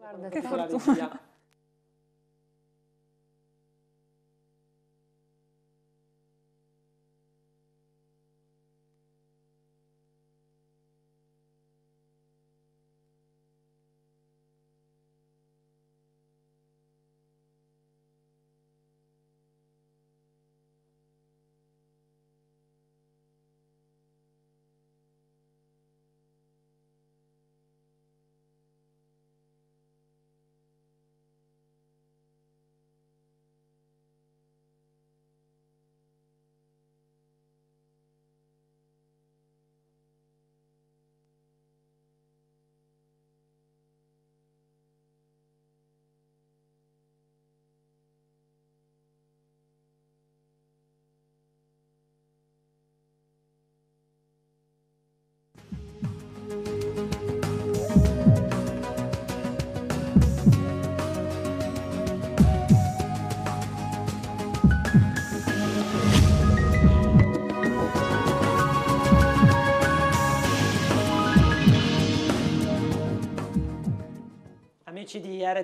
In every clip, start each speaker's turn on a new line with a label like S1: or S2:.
S1: Guarda, che fortuna.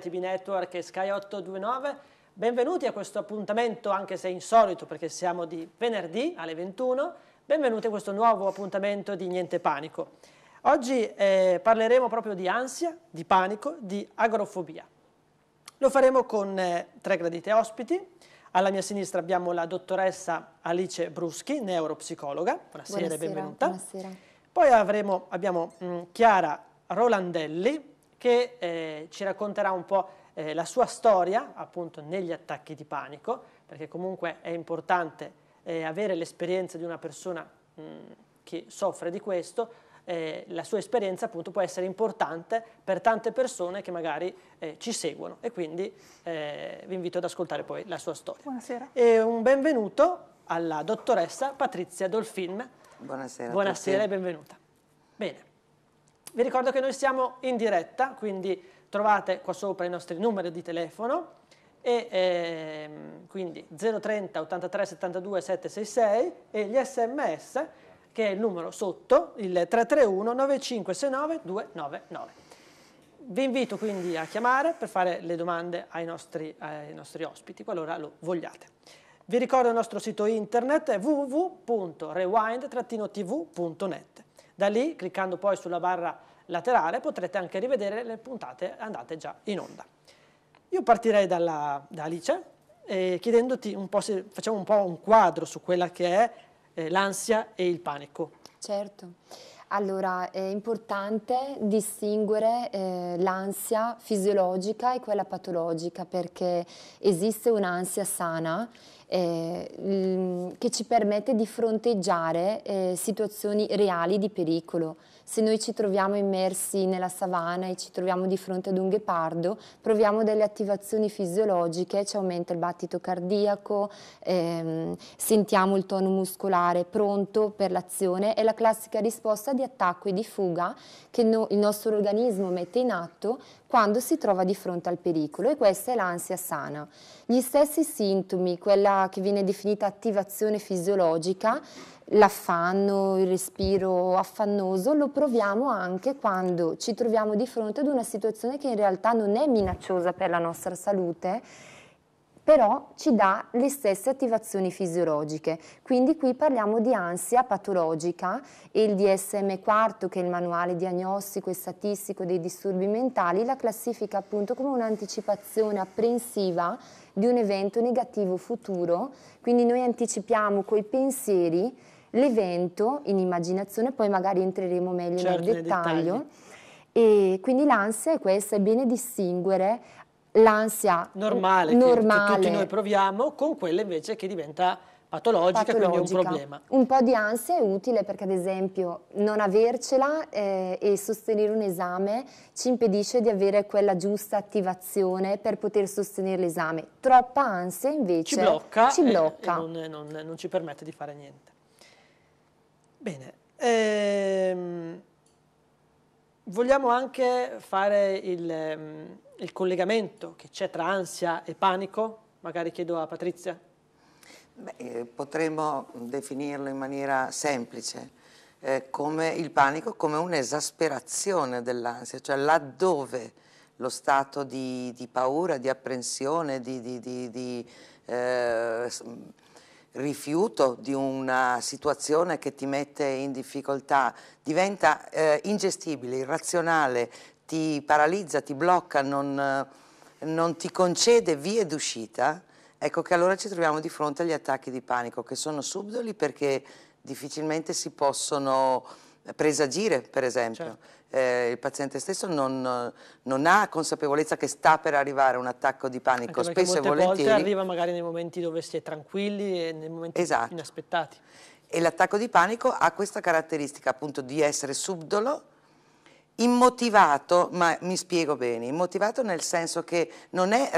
S2: linea Network e Sky 829. Benvenuti a questo appuntamento, anche se insolito perché siamo di venerdì alle 21. Benvenuti a questo nuovo appuntamento di Niente Panico. Oggi eh, parleremo proprio di ansia, di panico, di agrofobia. Lo faremo con eh, tre gradite ospiti. Alla mia sinistra abbiamo la dottoressa Alice Bruschi, neuropsicologa. Buonasera, buonasera benvenuta. Buonasera. Poi avremo, abbiamo mh, mm, Chiara Rolandelli, che eh, ci racconterà un po' eh, la sua storia appunto negli attacchi di panico, perché comunque è importante eh, avere l'esperienza di una persona mh, che soffre di questo, eh, la sua esperienza appunto può essere importante per tante persone che magari eh, ci seguono e quindi eh, vi invito ad ascoltare poi la sua storia. Buonasera. E un benvenuto alla dottoressa Patrizia Dolfin. Buonasera. Buonasera e benvenuta. Bene. Vi ricordo che noi siamo in diretta, quindi trovate qua sopra i nostri numeri di telefono e ehm, quindi 030 83 72 766 e gli sms che è il numero sotto il 331 9569 299 vi invito quindi a chiamare per fare le domande ai nostri, ai nostri ospiti qualora lo vogliate vi ricordo il nostro sito internet www.rewind-tv.net da lì cliccando poi sulla barra laterale potrete anche rivedere le puntate andate già in onda. Io partirei dalla, da Alice eh, chiedendoti un po' se facciamo un po' un quadro su quella che è eh, l'ansia e il panico.
S1: Certo. Allora, è importante distinguere eh, l'ansia fisiologica e quella patologica perché esiste un'ansia sana eh, che ci permette di fronteggiare eh, situazioni reali di pericolo se noi ci troviamo immersi nella savana e ci troviamo di fronte ad un ghepardo, proviamo delle attivazioni fisiologiche, ci aumenta il battito cardiaco, ehm, sentiamo il tono muscolare pronto per l'azione, è la classica risposta di attacco e di fuga che no, il nostro organismo mette in atto quando si trova di fronte al pericolo e questa è l'ansia sana. Gli stessi sintomi, quella che viene definita attivazione fisiologica, l'affanno, il respiro affannoso, lo proviamo anche quando ci troviamo di fronte ad una situazione che in realtà non è minacciosa per la nostra salute però ci dà le stesse attivazioni fisiologiche. Quindi qui parliamo di ansia patologica e il DSM-4, che è il manuale diagnostico e statistico dei disturbi mentali, la classifica appunto come un'anticipazione apprensiva di un evento negativo futuro, quindi noi anticipiamo coi pensieri l'evento in immaginazione, poi magari entreremo meglio certo, nel dettaglio. E quindi l'ansia è questa, è bene distinguere l'ansia normale, normale, che tutti noi
S2: proviamo con quella invece che diventa patologica, patologica. quindi un problema.
S1: Un po' di ansia è utile perché ad esempio non avercela eh, e sostenere un esame ci impedisce di avere quella giusta attivazione per poter sostenere l'esame. Troppa ansia invece ci blocca, ci blocca. E,
S2: e non, non, non, ci permette di fare niente. Bene, ehm, vogliamo anche fare il ehm, il collegamento che c'è tra ansia e panico? Magari chiedo a Patrizia.
S3: Beh, eh, potremmo definirlo in maniera semplice, eh, come il panico come un'esasperazione dell'ansia, cioè laddove lo stato di, di paura, di apprensione, di, di, di eh, rifiuto di una situazione che ti mette in difficoltà, diventa eh, ingestibile, irrazionale, ti paralizza, ti blocca, non, eh, non ti concede vie d'uscita, ecco che allora ci troviamo di fronte agli attacchi di panico che sono subdoli perché difficilmente si possono presagire, per esempio. Certo. Eh, il paziente stesso non, non, ha consapevolezza che sta per arrivare un attacco di panico, spesso e volentieri. Molte arriva
S2: magari nei momenti dove si è
S3: tranquilli e nei momenti esatto. inaspettati. E l'attacco di panico ha questa caratteristica appunto di essere subdolo, immotivato, ma mi spiego bene, immotivato nel senso che non è,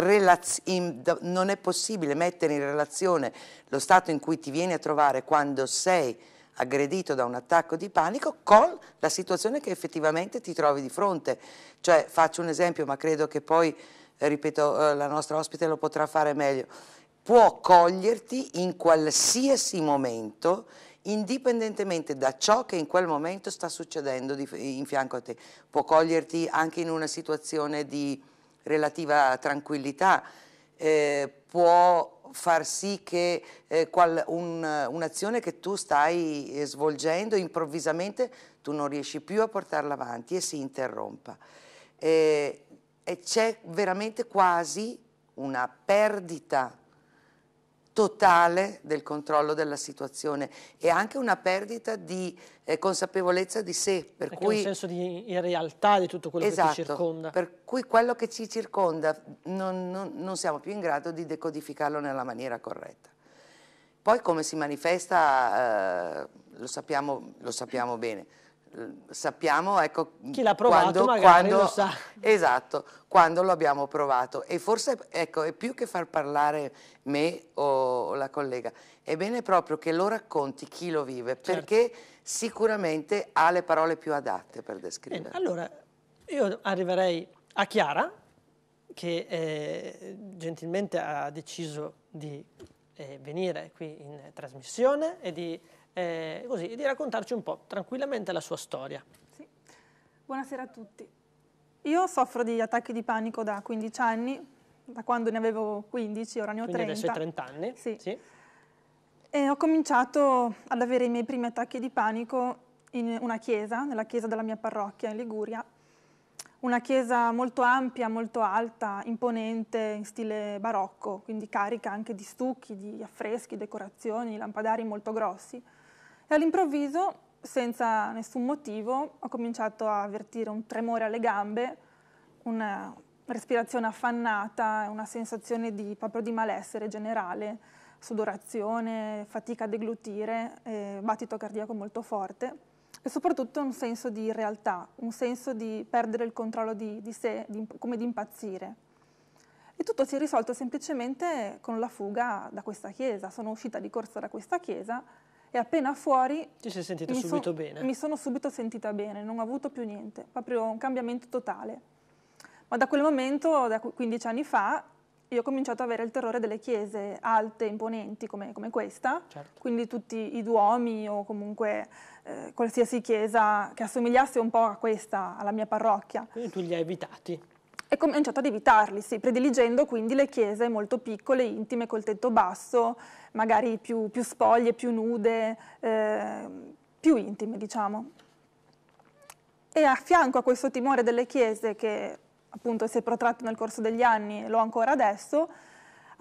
S3: non è possibile mettere in relazione lo stato in cui ti vieni a trovare quando sei aggredito da un attacco di panico con la situazione che effettivamente ti trovi di fronte. Cioè, faccio un esempio, ma credo che poi, eh, ripeto, eh, la nostra ospite lo potrà fare meglio. Può coglierti in qualsiasi momento indipendentemente da ciò che in quel momento sta succedendo in fianco a te. Può coglierti anche in una situazione di relativa tranquillità, eh, può far sì che eh, un'azione un che tu stai eh, svolgendo improvvisamente tu non riesci più a portarla avanti e si interrompa. E, eh, e c'è veramente quasi una perdita totale del controllo della situazione e anche una perdita di eh, consapevolezza di sé. Per cui, un senso
S2: di in realtà di tutto quello esatto, che ci circonda.
S3: Per cui quello che ci circonda non, non, non siamo più in grado di decodificarlo nella maniera corretta. Poi come si manifesta eh, lo, sappiamo, lo sappiamo bene sappiamo ecco, chi l'ha provato quando, quando, lo sa esatto, quando lo abbiamo provato e forse ecco, è più che far parlare me o la collega è bene proprio che lo racconti chi lo vive certo. perché sicuramente ha le parole più adatte per descrivere bene,
S2: allora io arriverei a Chiara che eh, gentilmente ha deciso di eh, venire qui in trasmissione e di eh, così, e di raccontarci un po' tranquillamente la sua storia. Sì.
S4: Buonasera a tutti.
S2: Io soffro
S4: di attacchi di panico da 15 anni, da quando ne avevo 15, ora ne ho Quindi 30. adesso hai 30 anni? Sì. sì. E ho cominciato ad avere i miei primi attacchi di panico in una chiesa, nella chiesa della mia parrocchia in Liguria. Una chiesa molto ampia, molto alta, imponente, in stile barocco, quindi carica anche di stucchi, di affreschi, decorazioni, lampadari molto grossi. E all'improvviso, senza nessun motivo, ho cominciato a avvertire un tremore alle gambe, una respirazione affannata, una sensazione di, proprio di malessere generale, sudorazione, fatica a deglutire, eh, battito cardiaco molto forte e soprattutto un senso di irrealtà, un senso di perdere il controllo di, di sé, di, come di impazzire. E tutto si è risolto semplicemente con la fuga da questa chiesa. Sono uscita di corsa da questa chiesa e appena fuori Ti sei sentita subito so, bene. mi sono subito sentita bene, non ho avuto più niente, proprio un cambiamento totale. Ma da quel momento, da 15 anni fa, io ho cominciato ad avere il terrore delle chiese alte, imponenti come, come questa, certo. quindi tutti i duomi o comunque eh, qualsiasi chiesa che assomigliasse un po' a questa, alla mia parrocchia. Quindi tu
S2: li hai evitati?
S4: e cominciato ad evitarli, sì, prediligendo quindi le chiese molto piccole, intime, col tetto basso, magari più, più spoglie, più nude, eh, più intime diciamo. E a fianco a questo timore delle chiese che appunto si è protratto nel corso degli anni e lo ancora adesso,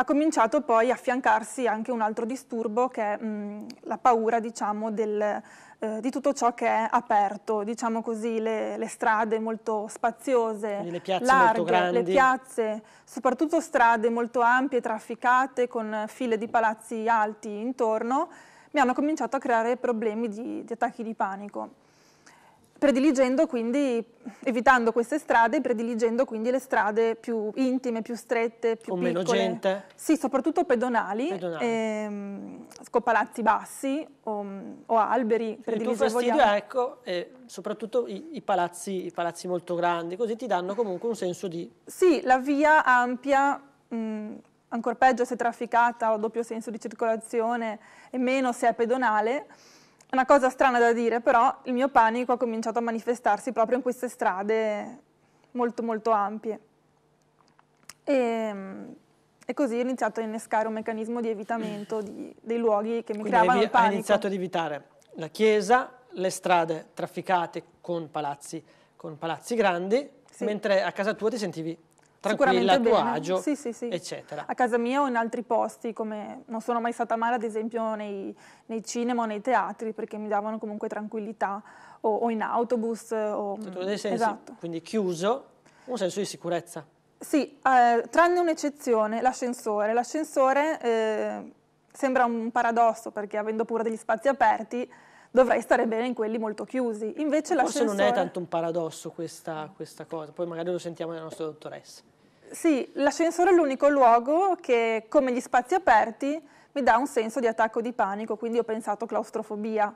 S4: ha cominciato poi a affiancarsi anche un altro disturbo che è mh, mm, la paura diciamo, del, eh, di tutto ciò che è aperto, diciamo così, le, le, strade molto spaziose, Quindi le piazze larghe, le piazze, soprattutto strade molto ampie, trafficate, con file di palazzi alti intorno, mi hanno cominciato a creare problemi di, di attacchi di panico prediligendo quindi, evitando queste strade, prediligendo quindi le strade più intime, più strette, più Con piccole. meno gente? Sì, soprattutto pedonali, pedonali. Ehm, con palazzi bassi o, o alberi. Il tuo fastidio vogliamo.
S2: ecco, e soprattutto i, i, palazzi, i, palazzi, molto grandi, così ti danno comunque un senso di...
S4: Sì, la via ampia... Mh, ancora peggio se trafficata o doppio senso di circolazione e meno se è pedonale, una cosa strana da dire, però il mio panico ha cominciato a manifestarsi proprio in queste strade molto molto ampie. E, ehm, e così ho iniziato a innescare un meccanismo di evitamento di, dei luoghi che mi Quindi creavano hai, panico. Hai iniziato
S2: ad evitare la chiesa, le strade trafficate con palazzi, con palazzi grandi, sì. mentre a casa tua ti sentivi tranquilla, a tuo agio, sì, sì, sì. eccetera. A
S4: casa mia o in altri posti, come non sono mai stata male ad esempio nei, nei cinema o nei teatri, perché mi davano comunque tranquillità, o, o in autobus. O, Tutto mm, dei sensi, esatto.
S2: quindi chiuso, un senso di sicurezza.
S4: Sì, eh, tranne un'eccezione, l'ascensore. L'ascensore eh, sembra un paradosso perché avendo pure degli spazi aperti dovrei stare bene in quelli molto chiusi. Invece Forse non è tanto
S2: un paradosso questa, questa cosa, poi magari lo sentiamo dalla nostra dottoressa.
S4: Sì, l'ascensore è l'unico luogo che, come gli spazi aperti, mi dà un senso di attacco di panico, quindi ho pensato claustrofobia.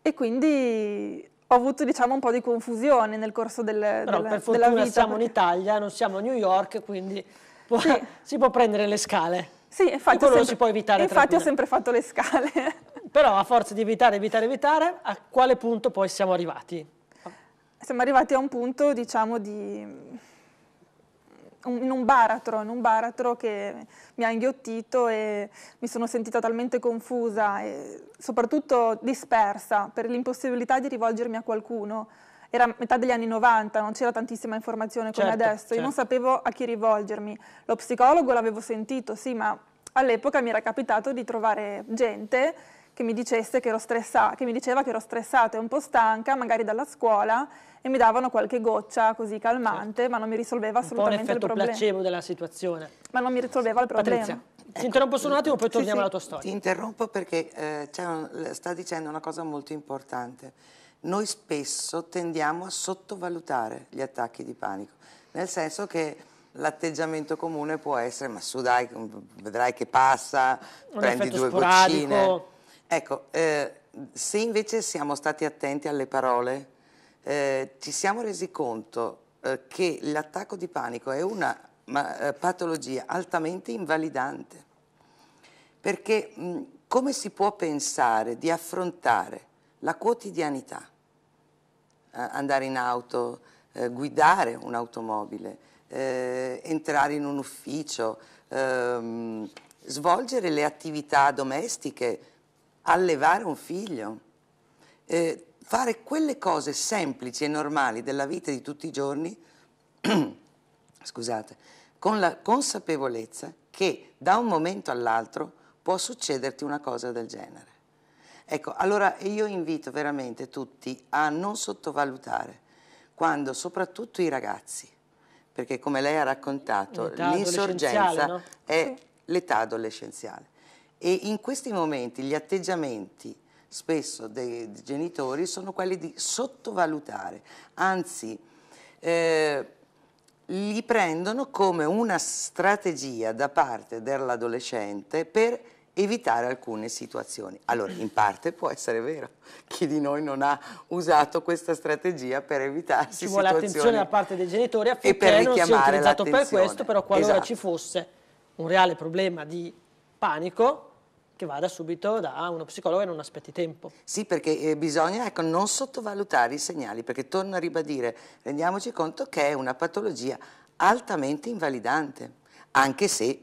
S4: E
S2: quindi
S4: ho avuto diciamo, un
S2: po' di confusione nel corso del, Però del, per fortuna della vita. siamo perché... in Italia, non siamo a New York, quindi può, sì. si può prendere le scale. Sì, infatti, ho sempre, infatti ho sempre fatto le scale. Però a forza di evitare, evitare, evitare, a quale punto poi siamo arrivati?
S4: Siamo arrivati a un punto, diciamo, di... In un, baratro, in un baratro che mi ha inghiottito e mi sono sentita talmente confusa e soprattutto dispersa per l'impossibilità di rivolgermi a qualcuno. Era metà degli anni 90, non c'era tantissima informazione come certo, adesso, certo. io non certo. sapevo a chi rivolgermi. Lo psicologo l'avevo sentito, sì, ma all'epoca mi era capitato di trovare gente che mi, che, stressa, che mi diceva che ero stressata e un po' stanca, magari dalla scuola, e mi davano qualche goccia così calmante, certo. ma non mi
S3: risolveva un assolutamente il problema. Un placebo della situazione.
S4: Ma non mi risolveva il problema. Patrizia, ecco. ti interrompo solo un attimo, poi torniamo sì, alla tua storia. Ti
S3: interrompo perché eh, un, sta dicendo una cosa molto importante. Noi spesso tendiamo a sottovalutare gli attacchi di panico, nel senso che l'atteggiamento comune può essere ma su dai, vedrai che passa, un prendi due sporadico. boccine Ecco, eh, se invece siamo stati attenti alle parole, eh, ci siamo resi conto eh, che l'attacco di panico è una ma, eh, patologia altamente invalidante, perché mh, come si può pensare di affrontare la quotidianità, andare in auto, eh, guidare un'automobile, eh, entrare in un ufficio, ehm, svolgere le attività domestiche, allevare un figlio, eh, fare quelle cose semplici e normali della vita di tutti i giorni, scusate, con la consapevolezza che da un momento all'altro può succederti una cosa del genere. Ecco, allora io invito veramente tutti a non sottovalutare quando soprattutto i ragazzi, perché come lei ha raccontato, l'insorgenza no? è l'età adolescenziale. E in questi momenti gli atteggiamenti spesso dei genitori sono quelli di sottovalutare, anzi eh, li prendono come una strategia da parte dell'adolescente per evitare alcune situazioni. Allora, in parte può essere vero, chi di noi non ha usato questa strategia per evitare situazioni. ci vuole attenzione da
S2: parte dei genitori affinché non sia utilizzato per questo, però qualora esatto. ci fosse un reale problema di panico, che vada subito da uno psicologo e non aspetti tempo.
S3: Sì, perché eh, bisogna ecco, non sottovalutare i segnali, perché torno a ribadire, rendiamoci conto che è una patologia altamente invalidante, anche se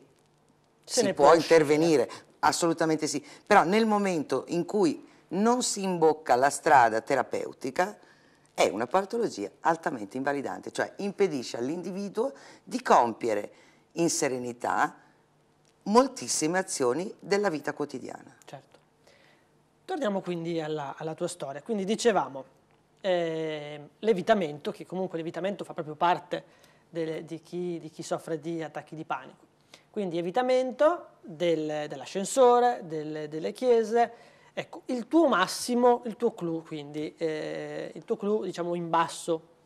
S3: Se si può, può intervenire, assolutamente sì, però nel momento in cui non si imbocca la strada terapeutica è una patologia altamente invalidante, cioè impedisce all'individuo di compiere in serenità moltissime azioni della vita quotidiana. Certo.
S2: Torniamo quindi alla, alla tua storia. Quindi dicevamo, eh, levitamento, che comunque levitamento fa proprio parte delle, di, chi, di, chi, soffre di attacchi di panico. Quindi evitamento del, dell'ascensore, del, delle chiese. Ecco, il tuo massimo, il tuo clou, quindi, eh, il tuo clou diciamo in basso,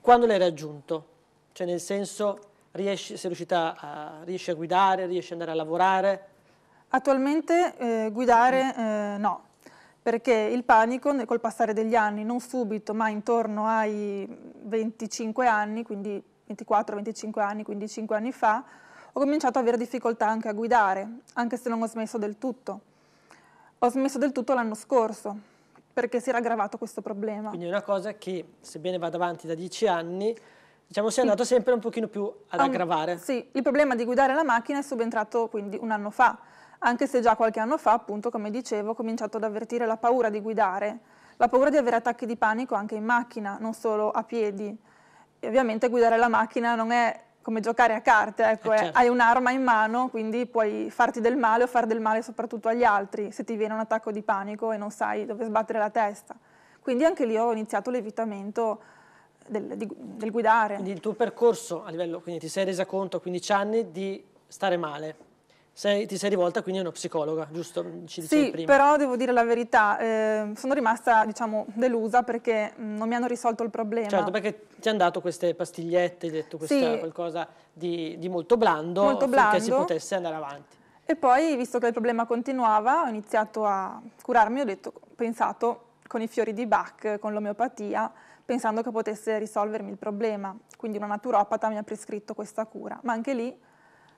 S2: quando l'hai raggiunto? Cioè nel senso riesci, sei riuscita a, riesci a guidare, riesci ad andare a lavorare?
S4: Attualmente eh, guidare mm. eh, no, perché il panico col passare degli anni, non subito, ma intorno ai 25 anni, quindi 24-25 anni, quindi 5 anni fa, ho cominciato ad avere difficoltà anche a guidare, anche se non ho smesso del tutto. Ho smesso del tutto l'anno scorso, perché si era aggravato questo problema. Quindi
S2: è una cosa che, sebbene vada avanti da 10 anni, Diciamo si è andato sempre un pochino più ad um, aggravare.
S4: Sì, il problema di guidare la macchina è subentrato quindi un anno fa, anche se già qualche anno fa, appunto, come dicevo, ho cominciato ad avvertire la paura di guidare, la paura di avere attacchi di panico anche in macchina, non solo a piedi. E ovviamente guidare la macchina non è come giocare a carte, ecco, eh certo. hai un'arma in mano, quindi puoi farti del male o far del male soprattutto agli altri se ti viene un attacco di panico e non sai dove sbattere la testa. Quindi anche lì ho iniziato l'evitamento del, di, del guidare. Quindi il
S2: tuo percorso a livello, quindi ti sei resa conto a 15 anni di stare male, sei, ti sei rivolta quindi a uno psicologa, giusto? sì, però
S4: devo dire la verità, eh, sono rimasta diciamo delusa perché mm, non mi hanno risolto il problema. Certo,
S2: perché ti hanno dato queste pastigliette, hai detto questa, sì. qualcosa di, di, molto blando, molto blando perché si potesse andare avanti.
S4: E poi, visto che il problema continuava, ho iniziato a curarmi, ho detto, pensato con i fiori di Bach, con l'omeopatia, pensando che potesse risolvermi il problema. Quindi una naturopata mi ha prescritto questa cura, ma anche lì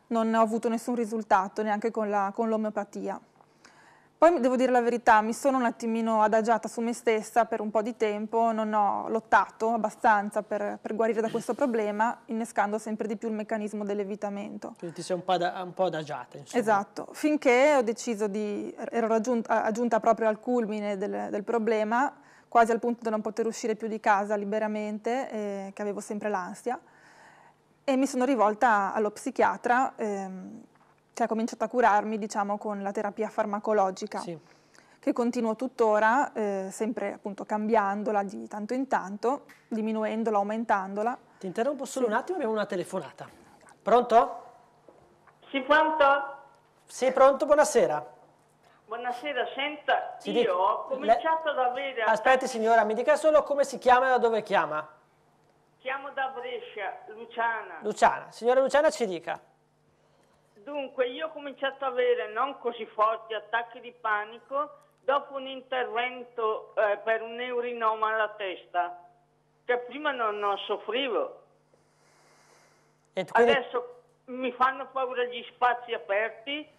S4: non ho avuto nessun risultato, neanche con, l'omeopatia. Poi devo dire la verità, mi sono un attimino adagiata su me stessa per un po' di tempo, non ho lottato abbastanza per, per guarire da questo problema, innescando sempre di più il meccanismo dell'evitamento. Quindi
S2: ti sei un po', da, un po adagiata, insomma. Esatto,
S4: finché ho deciso di, ero raggiunta, aggiunta proprio al culmine del, del problema, quasi al punto di non poter uscire più di casa liberamente, eh, che avevo sempre l'ansia. E mi sono rivolta allo psichiatra, ehm, che ha cominciato a curarmi diciamo, con la terapia farmacologica, sì. che continuo tuttora, eh, sempre appunto cambiandola di tanto in tanto, diminuendola, aumentandola.
S2: Ti interrompo solo sì. un attimo, abbiamo una telefonata. Pronto? Sì, pronto? Sì, pronto, buonasera. Buonasera, senta, si io dica, ho cominciato le... ad avere... Aspetti signora, mi dica solo come si chiama e da dove chiama.
S3: Chiamo da Brescia, Luciana.
S2: Luciana, signora Luciana ci dica.
S3: Dunque, io ho cominciato ad avere non così forti attacchi di panico dopo un intervento eh, per un neurinoma alla testa, che prima non, non soffrivo.
S2: Quindi... Adesso
S3: mi fanno paura gli spazi aperti,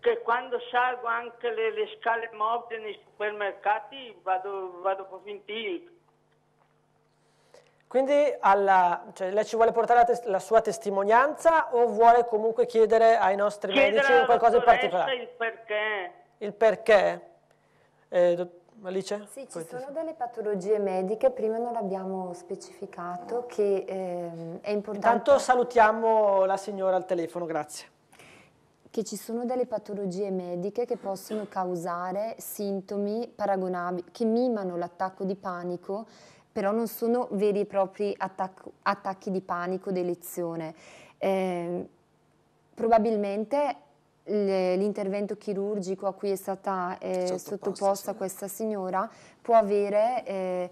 S3: che quando salgo anche le, le scale mobili nei supermercati vado, vado proprio in tilt.
S2: Quindi alla, cioè lei ci vuole portare la, la, sua testimonianza o vuole comunque chiedere ai nostri chiedere medici qualcosa in particolare? il
S3: perché.
S2: Il perché? Eh, Alice? Sì, ci sono delle
S1: patologie mediche, prima non l'abbiamo specificato, che eh, è importante... Intanto
S2: salutiamo la signora al telefono, grazie
S1: che ci sono delle patologie mediche che possono causare sintomi paragonabili, che mimano l'attacco di panico, però non sono veri e propri attacco, attacchi di panico d'elezione. Eh, probabilmente l'intervento chirurgico a cui è stata eh, sottoposta, sottoposta sì. questa signora può avere eh,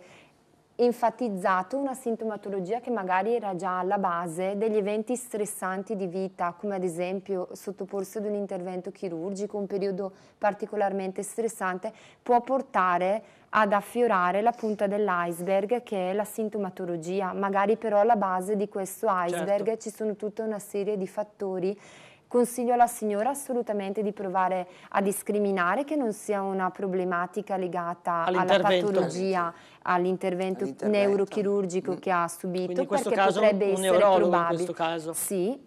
S1: enfatizzato una sintomatologia che magari era già alla base degli eventi stressanti di vita, come ad esempio sottoporsi ad un intervento chirurgico, un periodo particolarmente stressante, può portare ad affiorare la punta dell'iceberg che è la sintomatologia. Magari però alla base di questo iceberg certo. ci sono tutta una serie di fattori Consiglio alla signora assolutamente di provare a discriminare che non sia una problematica legata alla patologia, all'intervento, all'intervento neurochirurgico mm. che ha subito, perché potrebbe essere probabile. Sì,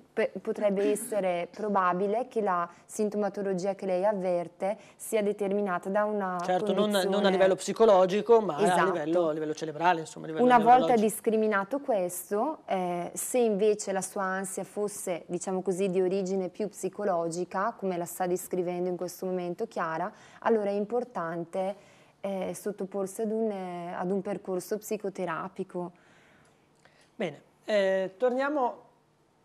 S1: potrebbe essere probabile che la sintomatologia che lei avverte sia determinata da una certo non, non, a livello
S2: psicologico ma esatto. a, livello, a, livello, cerebrale insomma livello una volta
S1: discriminato questo eh, se invece la sua ansia fosse diciamo così di origine più psicologica come la sta descrivendo in questo momento Chiara allora è importante eh, sottoporsi ad un, eh, ad un, percorso psicoterapico
S2: bene eh, torniamo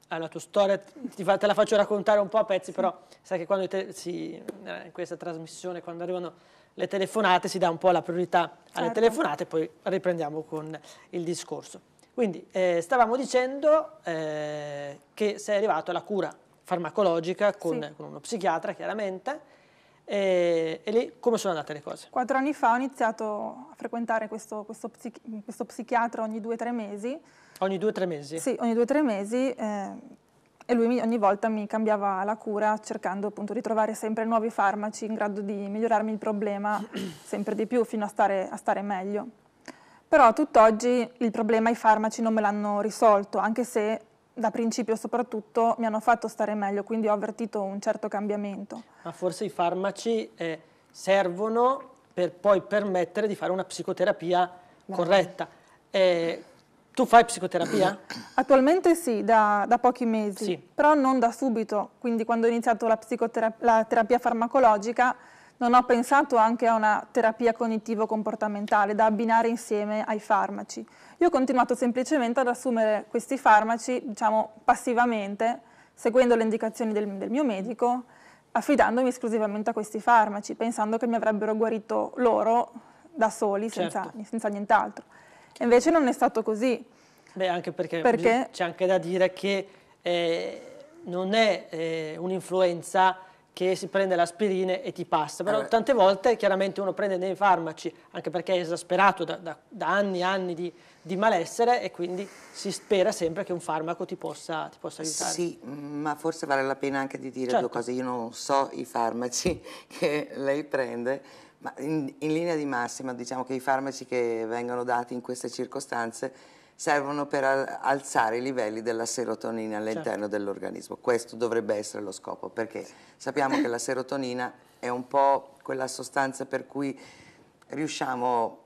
S2: ha ah, tua storia, fa, te la faccio raccontare un po' a pezzi, però sai che quando te, si, eh, in questa trasmissione, quando arrivano le telefonate, si dà un po' la priorità alle certo. telefonate e poi riprendiamo con il discorso. Quindi eh, stavamo dicendo eh, che sei arrivato alla cura farmacologica con, sì. con uno psichiatra, chiaramente, e, e, lì come sono andate le cose?
S4: Quattro anni fa ho iniziato a frequentare questo, questo, psichi questo psichiatra ogni due o tre mesi,
S2: Ogni due o tre mesi? Sì, ogni
S4: due o tre mesi eh, e lui ogni volta mi cambiava la cura cercando appunto di trovare sempre nuovi farmaci in grado di migliorarmi il problema sempre di più fino a stare, a stare meglio. Però tutt'oggi il problema i farmaci non me l'hanno risolto, anche se da principio soprattutto mi hanno fatto stare meglio, quindi ho avvertito un certo cambiamento.
S2: Ma forse i farmaci eh, servono per poi permettere di fare una psicoterapia Beh. corretta. Eh, tu fai psicoterapia?
S4: Attualmente sì, da, da pochi mesi, sì. però non da subito, quindi quando ho iniziato la, la terapia farmacologica non ho pensato anche a una terapia cognitivo-comportamentale da abbinare insieme ai farmaci. Io ho continuato semplicemente ad assumere questi farmaci, diciamo, passivamente, seguendo le indicazioni del, del mio medico, affidandomi esclusivamente a questi farmaci, pensando che mi avrebbero guarito loro da soli, certo. senza nient'altro. Invece non è stato così.
S2: Beh, anche perché, perché? c'è anche da dire che eh, non è eh, un'influenza che si prende l'aspirina e ti passa, però eh tante volte chiaramente uno prende dei farmaci anche perché è esasperato da, da, da anni e anni di, di, malessere e quindi si spera sempre che un farmaco ti possa, ti possa aiutare. Sì,
S3: ma forse vale la pena anche di dire certo. due cose, io non so i farmaci che lei prende, ma in, in linea di massima diciamo che i farmaci che vengono dati in queste circostanze servono per alzare i livelli della serotonina all'interno certo. dell'organismo. Questo dovrebbe essere lo scopo, perché sappiamo che la serotonina è un po' quella sostanza per cui riusciamo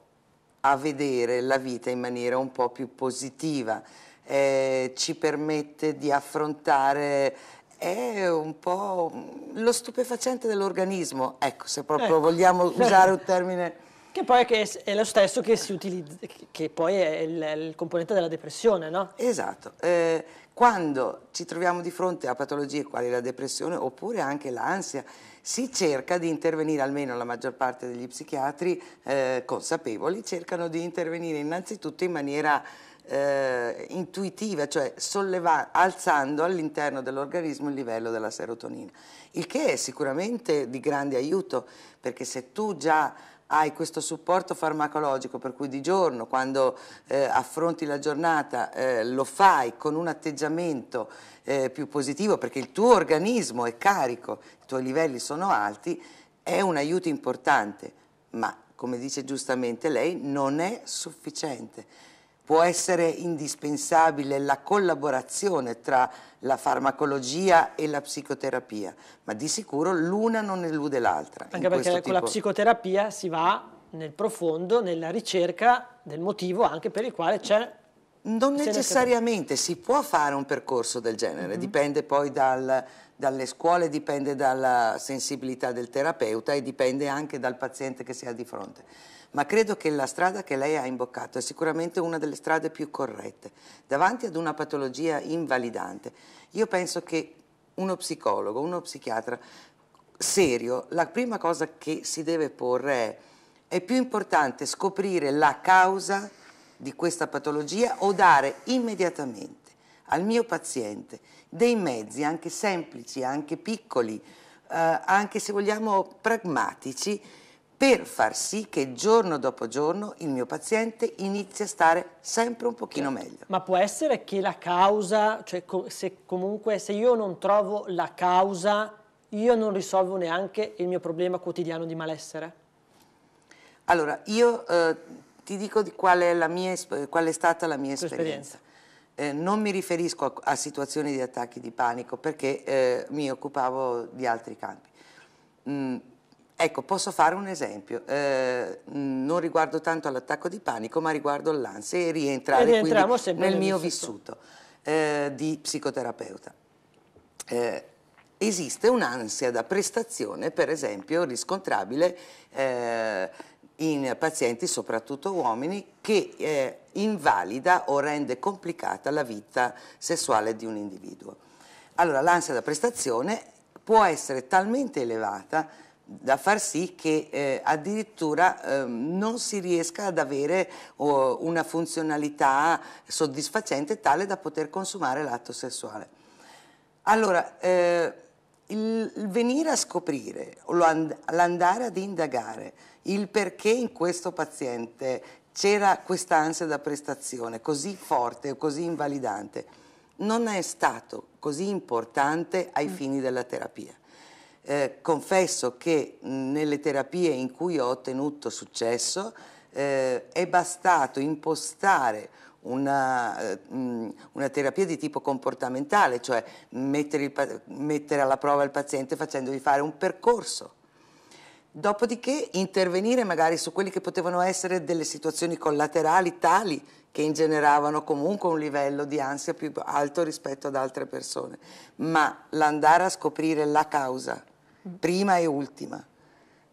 S3: a vedere la vita in maniera un po' più positiva, eh, ci permette di affrontare è un po' lo stupefacente dell'organismo, ecco, se proprio ecco. vogliamo usare un termine...
S2: Che poi è, lo stesso che si utilizza, che poi è il, il componente della depressione, no? Esatto. Eh,
S3: quando ci troviamo di fronte a patologie quali la depressione oppure anche l'ansia, si cerca di intervenire, almeno la maggior parte degli psichiatri eh, consapevoli, cercano di intervenire innanzitutto in maniera eh, intuitiva, cioè solleva, alzando all'interno dell'organismo il livello della serotonina, il che è sicuramente di grande aiuto perché se tu già hai questo supporto farmacologico per cui di giorno quando eh, affronti la giornata eh, lo fai con un atteggiamento eh, più positivo perché il tuo organismo è carico, i tuoi livelli sono alti, è un aiuto importante, ma come dice giustamente lei non è sufficiente può essere indispensabile la collaborazione tra la farmacologia e la psicoterapia, ma di sicuro l'una non elude l'altra. Anche perché con la
S2: psicoterapia si va nel profondo, nella ricerca del motivo anche per il quale c'è non necessariamente,
S3: si può fare un percorso del genere, mm -hmm. dipende poi dal, dalle scuole, dipende dalla sensibilità del terapeuta e dipende anche dal paziente che si ha di fronte ma credo che la strada che lei ha imboccato è sicuramente una delle strade più corrette. Davanti ad una patologia invalidante, io penso che uno psicologo, uno psichiatra serio, la prima cosa che si deve porre è è più importante scoprire la causa di questa patologia o dare immediatamente al mio paziente dei mezzi anche semplici, anche piccoli, eh, anche se vogliamo pragmatici, per far sì che giorno dopo giorno il mio paziente inizi a stare sempre un pochino certo. meglio.
S2: Ma può essere che la causa, cioè se comunque se io non trovo la causa, io non risolvo
S3: neanche il mio problema quotidiano di malessere? Allora, io eh, ti dico di qual, è mia, qual, è stata la mia esperienza. esperienza. Eh, non mi riferisco a, a, situazioni di attacchi di panico perché eh, mi occupavo di altri campi. Mm, Ecco, posso fare un esempio, eh, non riguardo tanto all'attacco di panico, ma riguardo l'ansia e rientrare e nel mio vissuto, vissuto eh, di psicoterapeuta. Eh, esiste un'ansia da prestazione, per esempio, riscontrabile eh, in pazienti, soprattutto uomini, che eh, invalida o rende complicata la vita sessuale di un individuo. Allora, l'ansia da prestazione può essere talmente elevata da far sì che eh, addirittura eh, non si riesca ad avere oh, una funzionalità soddisfacente tale da poter consumare l'atto sessuale. Allora, eh, il, il venire a scoprire, l'andare ad indagare il perché in questo paziente c'era questa ansia da prestazione così forte o così invalidante, non è stato così importante ai mm. fini della terapia. Eh, confesso che nelle terapie in cui ho ottenuto successo eh, è bastato impostare una, eh, una, terapia di tipo comportamentale, cioè mettere, il, mettere alla prova il paziente facendogli fare un percorso. Dopodiché intervenire magari su quelle che potevano essere delle situazioni collaterali tali che ingeneravano comunque un livello di ansia più alto rispetto ad altre persone, ma l'andare a scoprire la causa prima e ultima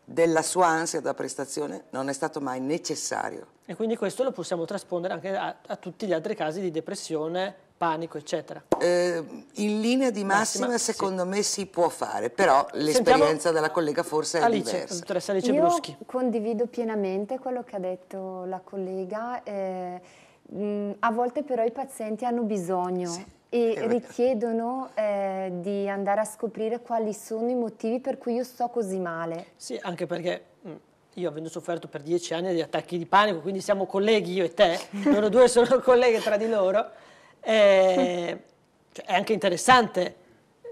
S3: della sua ansia da prestazione non è stato mai necessario.
S2: E quindi questo lo possiamo traspondere anche a, a tutti gli altri casi di depressione, panico,
S3: eccetera. Eh, in linea di massima, massima secondo sì. me si può fare, però l'esperienza della collega forse è Alice, diversa. Dottoressa Alice Io Bruschi.
S1: condivido pienamente quello che ha detto la collega. Eh, mh, mm, a volte però i pazienti hanno bisogno. Sì e richiedono eh, di andare a scoprire quali sono i motivi per cui io sto così male.
S2: Sì, anche perché mm, io avendo sofferto per dieci anni di attacchi di panico, quindi siamo colleghi io e te, loro due sono colleghe tra di loro, eh, cioè è anche interessante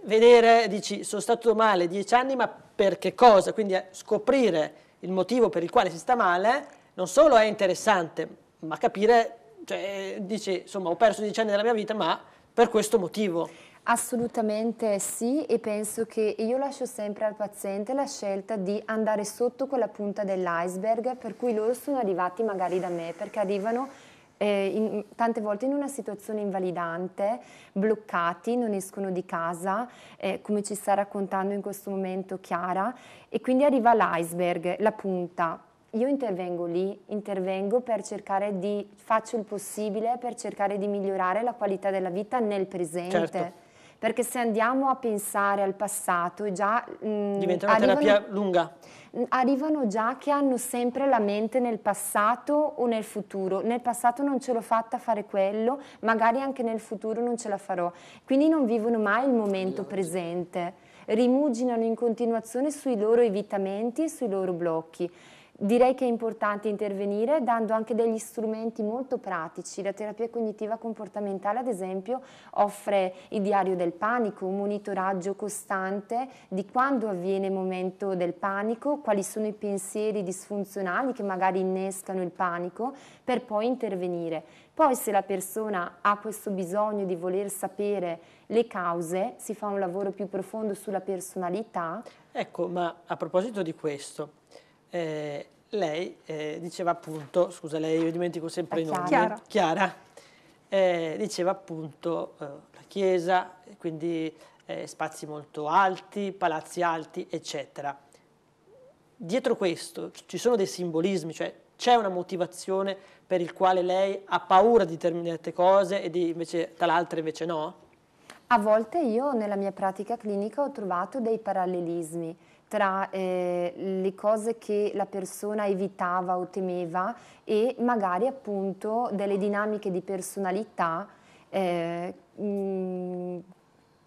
S2: vedere, dici, sono stato male dieci anni, ma per che cosa? Quindi eh, scoprire il motivo per il quale si sta male non solo è interessante, ma capire, cioè, dici, insomma, ho perso dieci anni della mia vita, ma per questo motivo.
S1: Assolutamente sì e penso che io lascio sempre al paziente la scelta di andare sotto quella punta dell'iceberg per cui loro sono arrivati magari da me perché arrivano eh, in, tante volte in una situazione invalidante, bloccati, non escono di casa, eh, come ci sta raccontando in questo momento Chiara, e quindi arriva l'iceberg, la punta, io intervengo lì, intervengo per cercare di, faccio il possibile per cercare di migliorare la qualità della vita nel presente. Certo. Perché se andiamo a pensare al passato, già... Mh, mm, Diventa una arrivano, terapia lunga. Mm, arrivano già che hanno sempre la mente nel passato o nel futuro. Nel passato non ce l'ho fatta fare quello, magari anche nel futuro non ce la farò. Quindi non vivono mai il momento no. presente rimuginano in continuazione sui loro evitamenti e sui loro blocchi. Direi che è importante intervenire dando anche degli strumenti molto pratici. La terapia cognitiva comportamentale, ad esempio, offre il diario del panico, un monitoraggio costante di quando avviene il momento del panico, quali sono i pensieri disfunzionali che magari innescano il panico, per poi intervenire. Poi se la persona ha questo bisogno di voler sapere le cause, si fa un lavoro più profondo sulla personalità.
S2: Ecco, ma a proposito di questo, eh, lei eh, diceva appunto, scusa lei, io dimentico sempre i nomi, Chiara, Chiara eh, diceva appunto eh, la chiesa, quindi eh, spazi molto alti, palazzi alti, eccetera. Dietro questo ci sono dei simbolismi, cioè c'è una motivazione per il quale lei ha paura di determinate cose e di invece, dall'altra invece no?
S1: A volte io nella mia pratica clinica ho trovato dei parallelismi tra eh, le cose che la persona evitava o temeva e magari appunto delle dinamiche di personalità, eh, mh, mm,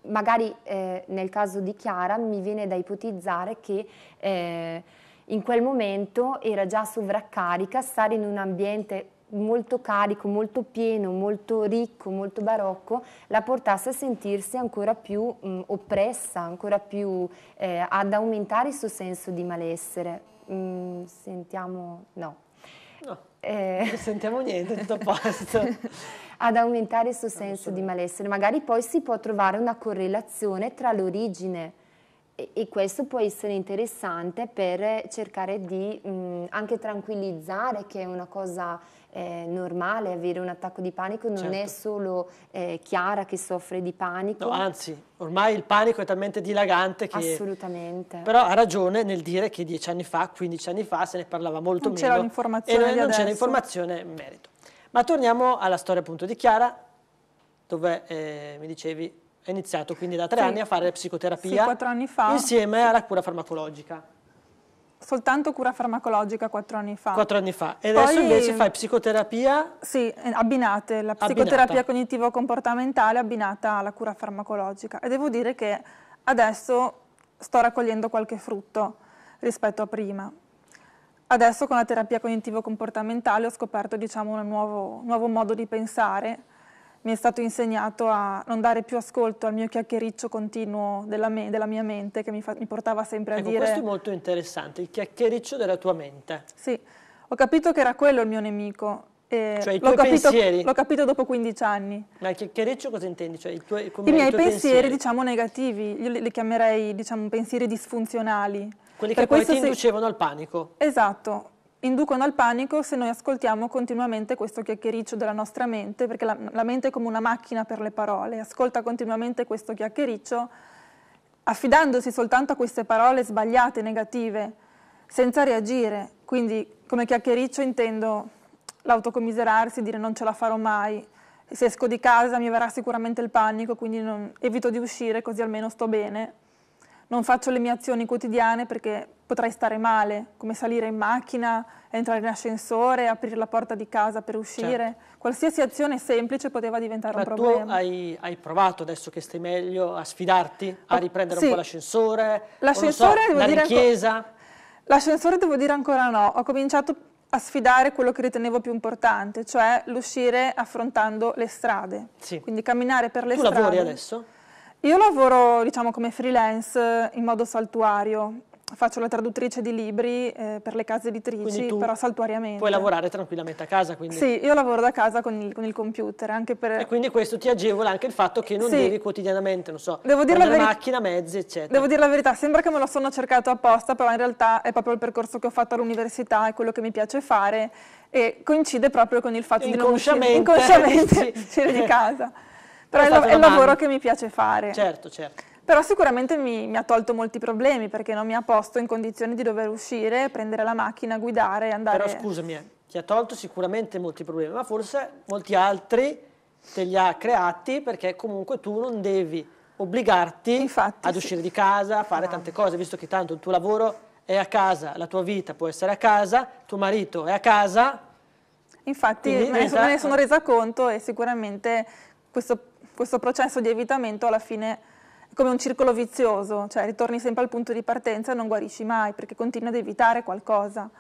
S1: magari eh, nel caso di Chiara mi viene da ipotizzare che eh, in quel momento era già sovraccarica, stare in un ambiente molto carico, molto pieno, molto ricco, molto barocco, la portasse a sentirsi ancora più mh, oppressa, ancora più eh, ad aumentare il suo senso di malessere. Mm, sentiamo, no. no eh. Non sentiamo niente, tutto a posto. ad aumentare il suo senso di malessere. Magari poi si può trovare una correlazione tra l'origine e questo può essere interessante per cercare di mh, anche tranquillizzare, che è una cosa eh, normale avere un attacco di panico, non certo. è solo eh, Chiara che soffre di panico. No, anzi,
S2: ormai il panico è talmente dilagante che...
S1: Assolutamente. Però ha
S2: ragione nel dire che dieci anni fa, 15 anni fa, se ne parlava molto non meno. Non c'era informazione E non c'era informazione in merito. Ma torniamo alla storia appunto di Chiara, dove eh, mi dicevi è iniziato quindi da tre sì. anni a fare psicoterapia. Sì, quattro anni fa. Insieme alla cura farmacologica
S4: soltanto cura farmacologica quattro anni fa. Quattro anni
S2: fa. E Poi, adesso invece fai psicoterapia?
S4: Sì, eh, abbinate, la psicoterapia cognitivo-comportamentale abbinata alla cura farmacologica. E devo dire che adesso sto raccogliendo qualche frutto rispetto a prima. Adesso con la terapia cognitivo-comportamentale ho scoperto diciamo, un nuovo, nuovo modo di pensare, mi è stato insegnato a non dare più ascolto al mio chiacchiericcio continuo della, me, della mia mente che mi, fa, mi portava sempre a ecco, dire... questo è
S2: molto interessante, il chiacchiericcio della tua mente. Sì,
S4: ho capito che era quello il mio nemico. Eh, cioè i tuoi capito, pensieri? L'ho capito dopo 15 anni.
S2: Ma il chiacchiericcio cosa intendi? Cioè, i, tuoi, I miei pensieri, pensieri,
S4: diciamo negativi, io li, li chiamerei diciamo pensieri disfunzionali.
S2: Quelli per che poi ti inducevano se... al panico.
S4: Esatto, inducono al panico se noi ascoltiamo continuamente questo chiacchiericcio della nostra mente, perché la, la mente è come una macchina per le parole, ascolta continuamente questo chiacchiericcio affidandosi soltanto a queste parole sbagliate, negative, senza reagire. Quindi come chiacchiericcio intendo l'autocommiserarsi, dire non ce la farò mai, se esco di casa mi verrà sicuramente il panico, quindi non, evito di uscire così almeno sto bene non faccio le mie azioni quotidiane perché potrei stare male, come salire in macchina, entrare in ascensore, aprire la porta di casa per uscire. Certo. Qualsiasi azione semplice poteva diventare Ma un problema. Ma tu
S2: hai, hai, provato, adesso che stai meglio, a sfidarti, a ah, riprendere sì. un po' l'ascensore? L'ascensore, so, devo dire... chiesa?
S4: L'ascensore devo dire ancora no. Ho cominciato a sfidare quello che ritenevo più importante, cioè l'uscire affrontando le strade. Sì. Quindi camminare per le tu strade. Tu lavori adesso? Io lavoro diciamo, come freelance eh, in modo saltuario, faccio la traduttrice di libri eh, per le case editrici, però saltuariamente. Puoi lavorare
S2: tranquillamente a casa, quindi. Sì,
S4: io lavoro da casa con il, con il computer, anche per... E
S2: quindi questo ti agevola anche il fatto che non sì. devi quotidianamente, non so, Devo dire la veri... macchina, mezzi, eccetera. Devo dire la verità, sembra che me lo sono cercato
S4: apposta, però in realtà è proprio il percorso che ho fatto all'università, è quello che mi piace fare e coincide proprio con il fatto di non uscire inconsciamente sì. di casa. Però è, è il lavoro che mi piace fare. Certo, certo. Però sicuramente mi, mi, ha tolto molti problemi perché non mi ha posto in condizione di dover uscire, prendere la macchina, guidare e andare... Però
S2: scusami, eh, ti ha tolto sicuramente molti problemi, ma forse molti altri te li ha creati perché comunque tu non devi obbligarti Infatti, ad uscire sì. di casa, a fare no. tante esatto. cose, visto che tanto il tuo lavoro è a casa, la tua vita può essere a casa, tuo marito è a casa.
S4: Infatti me ne, sono, me ne sono resa conto e sicuramente questo questo processo di evitamento alla fine è come un circolo vizioso, cioè ritorni sempre al punto di partenza e non guarisci mai perché continui ad evitare qualcosa.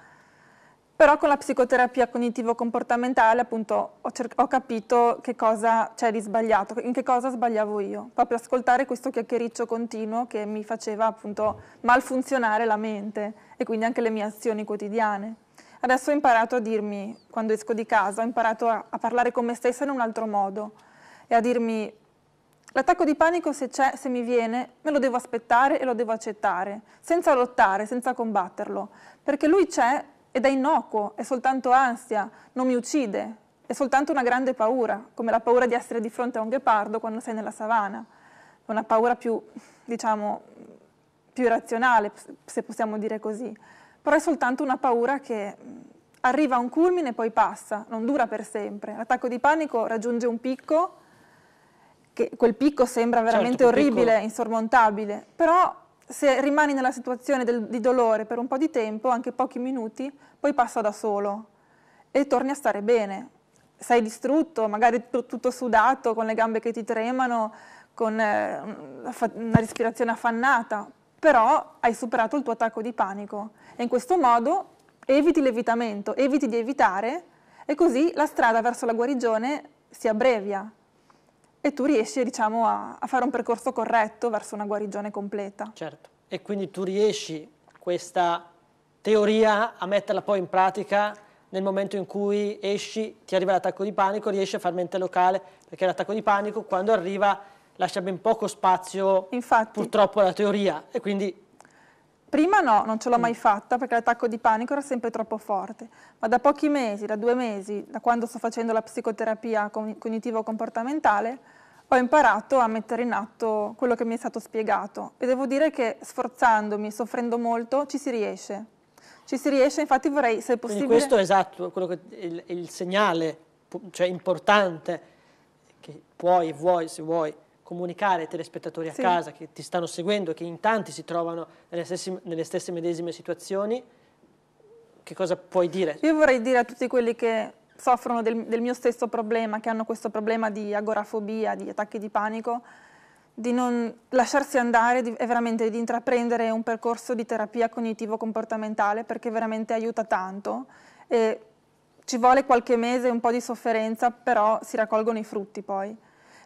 S4: Però con la psicoterapia cognitivo-comportamentale appunto ho, ho capito che cosa c'è di sbagliato, in che cosa sbagliavo io, proprio ascoltare questo chiacchiericcio continuo che mi faceva appunto malfunzionare la mente e quindi anche le mie azioni quotidiane. Adesso ho imparato a dirmi, quando esco di casa, ho imparato a, a parlare con me stessa in un altro modo, e a dirmi l'attacco di panico se c'è, se mi viene, me lo devo aspettare e lo devo accettare, senza lottare, senza combatterlo, perché lui c'è ed è innocuo, è soltanto ansia, non mi uccide, è soltanto una grande paura, come la paura di essere di fronte a un ghepardo quando sei nella savana, una paura più, diciamo, più irrazionale, se possiamo dire così, però è soltanto una paura che arriva a un culmine e poi passa, non dura per sempre. L'attacco di panico raggiunge un picco che quel picco sembra certo, veramente certo, orribile, picco... insormontabile, però se rimani nella situazione del, di dolore per un po' di tempo, anche pochi minuti, poi passa da solo e torni a stare bene. Sei distrutto, magari tutto sudato, con le gambe che ti tremano, con eh, una respirazione affannata, però hai superato il tuo attacco di panico e in questo modo eviti l'evitamento, eviti di evitare e così la strada verso la guarigione si abbrevia e tu riesci diciamo, a, a, fare un percorso corretto verso una guarigione completa. Certo,
S2: e quindi tu riesci questa teoria a metterla poi in pratica nel momento in cui esci, ti arriva l'attacco di panico, riesci a far mente locale, perché l'attacco di panico quando arriva lascia ben poco spazio Infatti, purtroppo alla teoria e quindi Prima
S4: no, non ce l'ho mai fatta perché l'attacco di panico era sempre troppo forte, ma da pochi mesi, da due mesi, da quando sto facendo la psicoterapia cognitivo-comportamentale, ho imparato a mettere in atto quello che mi è stato spiegato e devo dire che sforzandomi, soffrendo molto, ci si riesce. Ci si riesce, infatti vorrei, se possibile... Quindi questo
S2: è esatto, che, il, il, segnale cioè, importante che puoi e vuoi, se vuoi, comunicare ai telespettatori a sì. casa che ti stanno seguendo, che in tanti si trovano nelle stesse, nelle stesse medesime situazioni, che cosa puoi dire? Io vorrei dire a tutti quelli che
S4: soffrono del, del, mio stesso problema, che hanno questo problema di agorafobia, di attacchi di panico, di non lasciarsi andare e veramente di intraprendere un percorso di terapia cognitivo-comportamentale perché veramente aiuta tanto. E ci vuole qualche mese, un po' di sofferenza, però si raccolgono i frutti poi.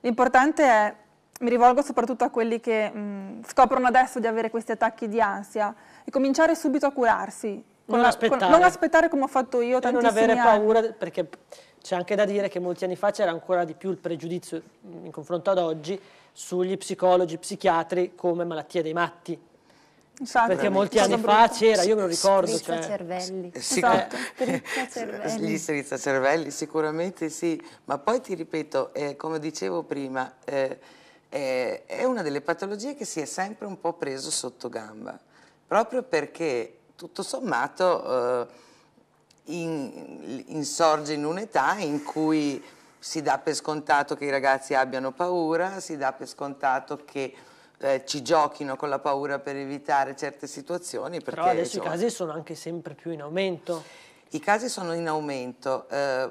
S4: L'importante è mi rivolgo soprattutto a quelli che mh, mm, scoprono adesso di avere questi attacchi di ansia e cominciare subito a curarsi. Non, la, aspettare. Con, non aspettare. come ho fatto io E non avere anni. paura,
S2: perché c'è anche da dire che molti anni fa c'era ancora di più il pregiudizio mm, in confronto ad oggi sugli psicologi, psichiatri come malattia dei matti. Esatto. Perché molti anni
S3: fa c'era, io me lo ricordo. Strizza cioè... cervelli. Esatto. cervelli. Gli strizza cervelli, sicuramente sì. Ma poi ti ripeto, eh, come dicevo prima... Eh, eh, è una delle patologie che si è sempre un po' preso sotto gamba, proprio perché tutto sommato eh, in, insorge in un'età in cui si dà per scontato che i ragazzi abbiano paura, si dà per scontato che eh, ci giochino con la paura per evitare certe situazioni. Perché, Però adesso insomma, i casi sono anche sempre più in aumento. I casi sono in aumento. Eh,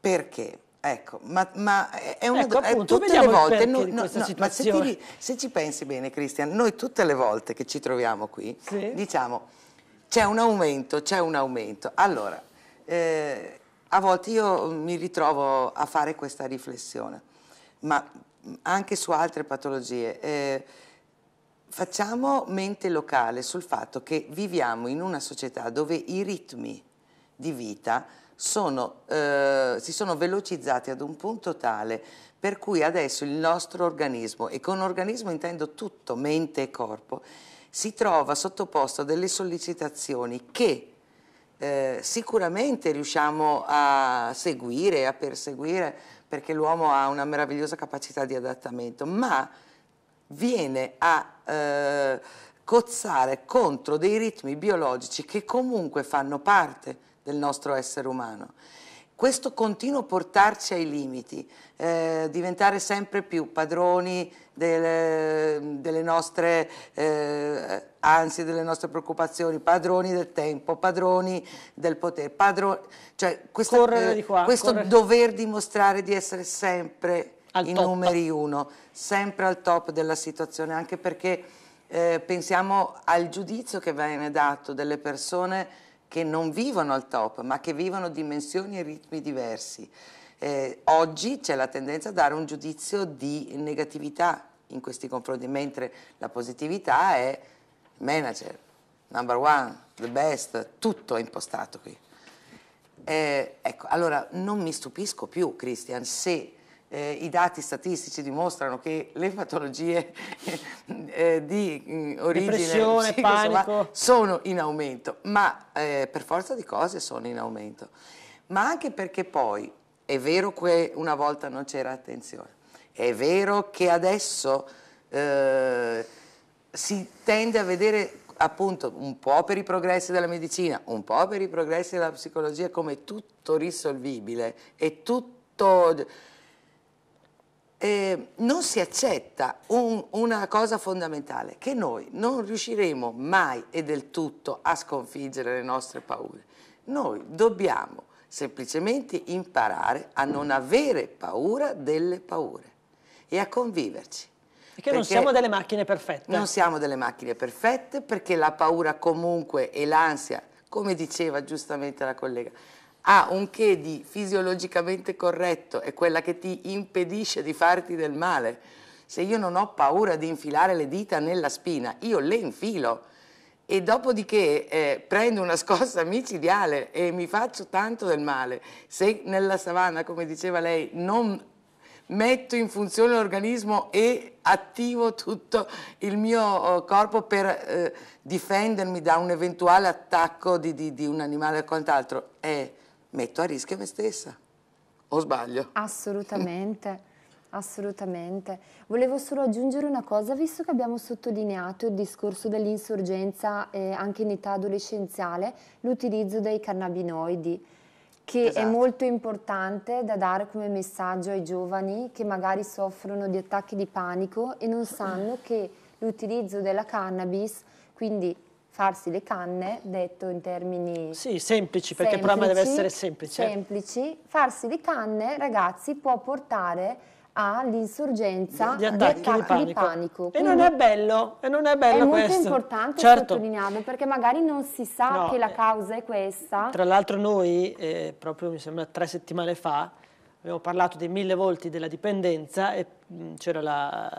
S3: perché? Ecco, ma, ma è una ecco, appunto, tutte le volte, no, no, no, ma se, ti, se, ci pensi bene Cristian, noi tutte le volte che ci troviamo qui sì. diciamo c'è un aumento, c'è un aumento. Allora, eh, a volte io mi ritrovo a fare questa riflessione, ma anche su altre patologie. Eh, facciamo mente locale sul fatto che viviamo in una società dove i ritmi di vita sono, eh, si sono velocizzati ad un punto tale per cui adesso il nostro organismo, e con organismo intendo tutto, mente e corpo, si trova sottoposto a delle sollecitazioni che eh, sicuramente riusciamo a seguire, a perseguire, perché l'uomo ha una meravigliosa capacità di adattamento, ma viene a eh, cozzare contro dei ritmi biologici che comunque fanno parte del nostro essere umano. Questo continuo portarci ai limiti, eh, diventare sempre più padroni del, delle nostre eh, ansie, delle nostre preoccupazioni, padroni del tempo, padroni del potere, padroni, cioè questa, di eh, qua, questo correre. dover dimostrare di essere sempre al i top. numeri uno, sempre al top della situazione, anche perché eh, pensiamo al giudizio che viene dato delle persone che non vivono al top, ma che vivono dimensioni e ritmi diversi. Eh, oggi c'è la tendenza a dare un giudizio di negatività in questi confronti, mentre la positività è manager, number one, the best, tutto è impostato qui. Eh, ecco, allora non mi stupisco più, Christian, se eh, i dati statistici dimostrano che le patologie eh, di mh, mm, origine sono in aumento, ma eh, per forza di cose sono in aumento. Ma anche perché poi è vero che una volta non c'era attenzione, è vero che adesso eh, si tende a vedere appunto un po' per i progressi della medicina, un po' per i progressi della psicologia come tutto risolvibile e tutto eh, non si accetta un, una cosa fondamentale, che noi non riusciremo mai e del tutto a sconfiggere le nostre paure. Noi dobbiamo semplicemente imparare a non avere paura delle paure e a conviverci. Perché, perché non siamo
S2: delle macchine perfette. Non
S3: siamo delle macchine perfette perché la paura comunque e l'ansia, come diceva giustamente la collega, ha un che di fisiologicamente corretto, è quella che ti impedisce di farti del male. Se io non ho paura di infilare le dita nella spina, io le infilo e dopodiché eh, prendo una scossa micidiale e mi faccio tanto del male. Se nella savana, come diceva lei, non metto in funzione l'organismo e attivo tutto il mio eh, corpo per eh, difendermi da un eventuale attacco di, di, di un animale o quant'altro. È metto a rischio me stessa. O sbaglio?
S1: Assolutamente. Assolutamente. Volevo solo aggiungere una cosa, visto che abbiamo sottolineato il discorso dell'insorgenza eh, anche in età adolescenziale, l'utilizzo dei cannabinoidi, che esatto. è molto importante da dare come messaggio ai giovani che magari soffrono di attacchi di panico e non sanno che l'utilizzo della cannabis, quindi farsi le canne, detto in termini...
S2: Sì, semplici, perché semplici, il programma deve essere semplice.
S1: Semplici, farsi le canne, ragazzi, può portare all'insorgenza di attacchi, attacchi di panico. Di panico. E non è
S2: bello, e non è bello è questo. È molto importante certo. sottolinearlo
S1: perché magari non si sa no, che la eh, causa è questa. Tra
S2: l'altro noi, eh, proprio mi sembra tre settimane fa, abbiamo parlato dei mille volti della dipendenza e mm, c'era la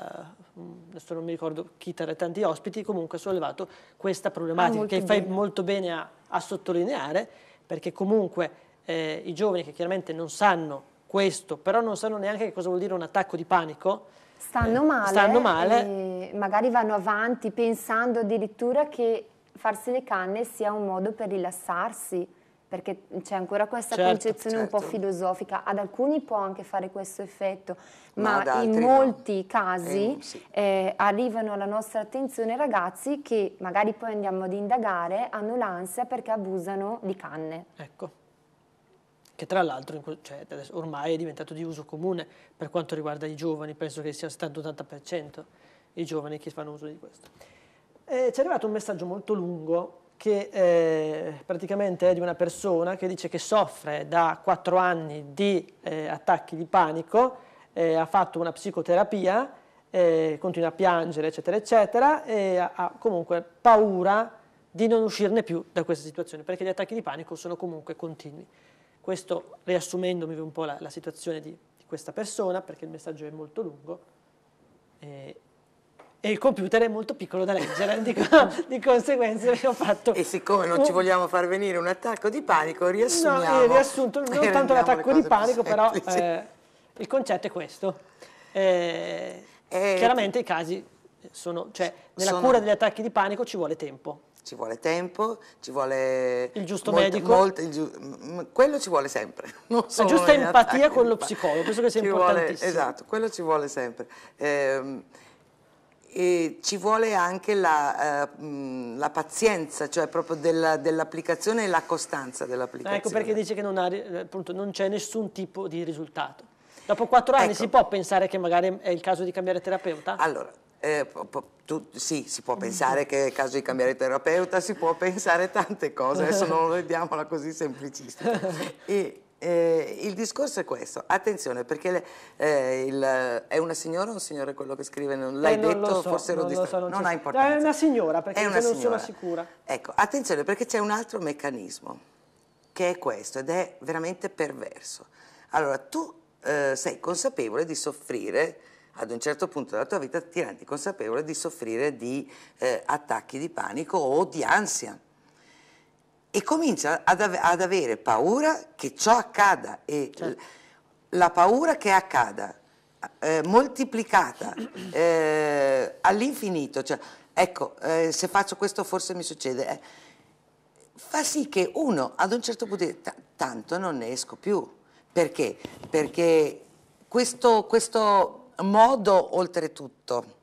S2: Mm, adesso non mi ricordo chi tra tanti ospiti, comunque ha sollevato questa problematica ah, che bene. fai molto bene a, a sottolineare, perché comunque eh, i giovani che chiaramente non sanno questo, però non sanno neanche che cosa vuol dire un attacco di panico, stanno eh, male, stanno male.
S1: magari vanno avanti pensando addirittura che farsi le canne sia un modo per rilassarsi perché c'è ancora questa certo, concezione certo. un po' certo. filosofica, ad alcuni può anche fare questo effetto, ma, ma in molti no. casi eh, sì. eh, arrivano alla nostra attenzione ragazzi che magari poi andiamo ad indagare, hanno l'ansia perché abusano di canne. Ecco
S2: che tra l'altro cioè, ormai è diventato di uso comune per quanto riguarda i giovani, penso che sia 70-80% i giovani che fanno uso di questo. Eh, ci è arrivato un messaggio molto lungo che eh, praticamente è di una persona che dice che soffre da quattro anni di eh, attacchi di panico, eh, ha fatto una psicoterapia, eh, continua a piangere eccetera eccetera e ha, ha comunque paura di non uscirne più da questa situazione perché gli attacchi di panico sono comunque continui. Questo riassumendomi un po' la, la situazione di, di, questa persona perché il messaggio è molto lungo eh, e il computer è molto piccolo da leggere, di, di conseguenza abbiamo
S3: fatto... E siccome non un... ci vogliamo far venire un attacco di panico, riassumiamo... No, eh, riassunto, non tanto l'attacco di panico, però eh,
S2: il concetto è questo. Eh, eh, chiaramente i casi sono... cioè nella sono... cura degli attacchi di panico ci vuole tempo. Ci
S3: vuole tempo, ci vuole... Il giusto molte, medico. Molte, il giu... Mm, mm, quello ci vuole sempre.
S1: La giusta empatia con lo
S3: psicologo, questo che sia ci importantissimo. Vuole, esatto, quello ci vuole sempre. Eh, e ci vuole anche la, uh, la pazienza, cioè proprio dell'applicazione e la costanza dell'applicazione. Ecco perché
S2: dice che eh, non c'è nessun tipo di risultato. Dopo quattro anni ecco. si può pensare che magari è il caso di cambiare
S3: terapeuta? Allora, eh, tu, sì, si può mm. pensare che è il caso di cambiare terapeuta, si può pensare tante cose, adesso non vediamola così semplicistica. E eh, il discorso è questo, attenzione perché le, eh, il, è una signora o un signore quello che scrive? Non l'hai eh, non detto, so, forse ero distratto, non, non ha importanza. È una
S2: signora perché una non signora. sono
S3: sicura. Ecco, attenzione perché c'è un altro meccanismo che è questo ed è veramente perverso. Allora tu eh, sei consapevole di soffrire ad un certo punto della tua vita ti rendi consapevole di soffrire di eh, attacchi di panico o di ansia e comincia ad, ave ad avere paura che ciò accada e certo. la paura che accada eh, moltiplicata eh, all'infinito, cioè, ecco, eh, se faccio questo forse mi succede, eh. fa sì che uno ad un certo punto tanto non ne esco più. Perché? Perché questo, questo modo oltretutto,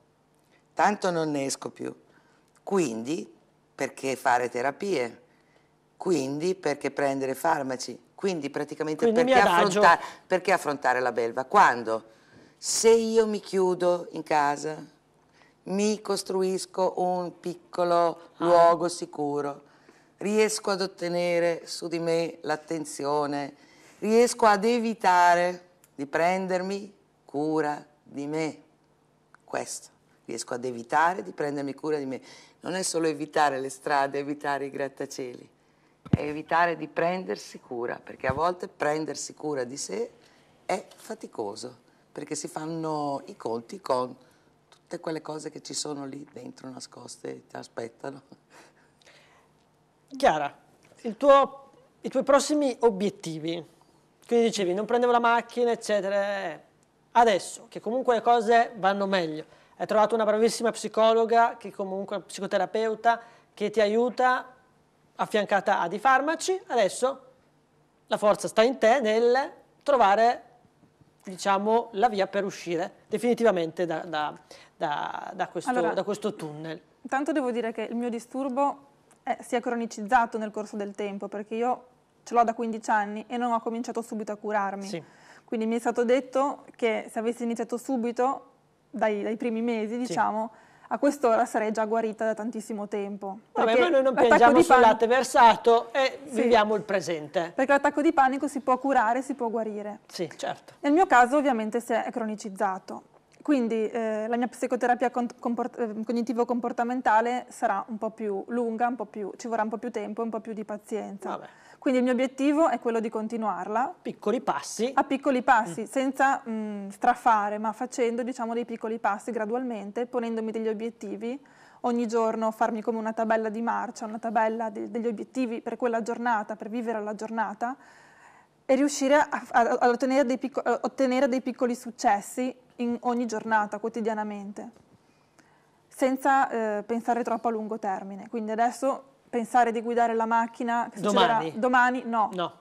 S3: tanto non ne esco più. Quindi, perché fare terapie? Quindi perché prendere farmaci? Quindi praticamente Quindi perché, affrontare, perché affrontare la belva? Quando? Se io mi chiudo in casa, mi costruisco un piccolo ah. luogo sicuro, riesco ad ottenere su di me l'attenzione, riesco ad evitare di prendermi cura di me. Questo, riesco ad evitare di prendermi cura di me. Non è solo evitare le strade, evitare i grattacieli è evitare di prendersi cura, perché a volte prendersi cura di sé è faticoso, perché si fanno i conti con tutte quelle cose che ci sono lì dentro nascoste e ti aspettano. Chiara, tuo, i tuoi prossimi obiettivi,
S2: quindi dicevi non prendevo la macchina eccetera, adesso che comunque le cose vanno meglio, hai trovato una bravissima psicologa che comunque psicoterapeuta che ti aiuta affiancata a di farmaci, adesso la forza sta in te nel trovare diciamo, la via per uscire definitivamente da, da, da, da questo, allora, questo, tunnel.
S4: Intanto devo dire che il mio disturbo è, eh, si è cronicizzato nel corso del tempo perché io ce l'ho da 15 anni e non ho cominciato subito a curarmi. Sì. Quindi mi è stato detto che se avessi iniziato subito, dai, dai primi mesi, diciamo, sì a quest'ora sarei già guarita da tantissimo tempo. Vabbè, ma noi non piangiamo sul latte
S2: versato e sì, viviamo il presente.
S4: Perché l'attacco di panico si può curare, si può guarire.
S2: Sì, certo.
S4: Nel mio caso ovviamente si è cronicizzato. Quindi eh, la mia psicoterapia comport eh, cognitivo-comportamentale sarà un po' più lunga, un po più, ci vorrà un po' più tempo e un po' più di pazienza. Vabbè. Quindi il mio obiettivo è quello di continuarla.
S2: Piccoli passi. A
S4: piccoli passi, mm. senza mh, mm, strafare, ma facendo diciamo, dei piccoli passi gradualmente, ponendomi degli obiettivi. Ogni giorno farmi come una tabella di marcia, una tabella de degli obiettivi per quella giornata, per vivere la giornata e riuscire a, a, a, ottenere dei ottenere dei piccoli successi in ogni giornata, quotidianamente, senza eh, pensare troppo a lungo termine. Quindi adesso pensare di guidare la macchina che domani. domani, no. no.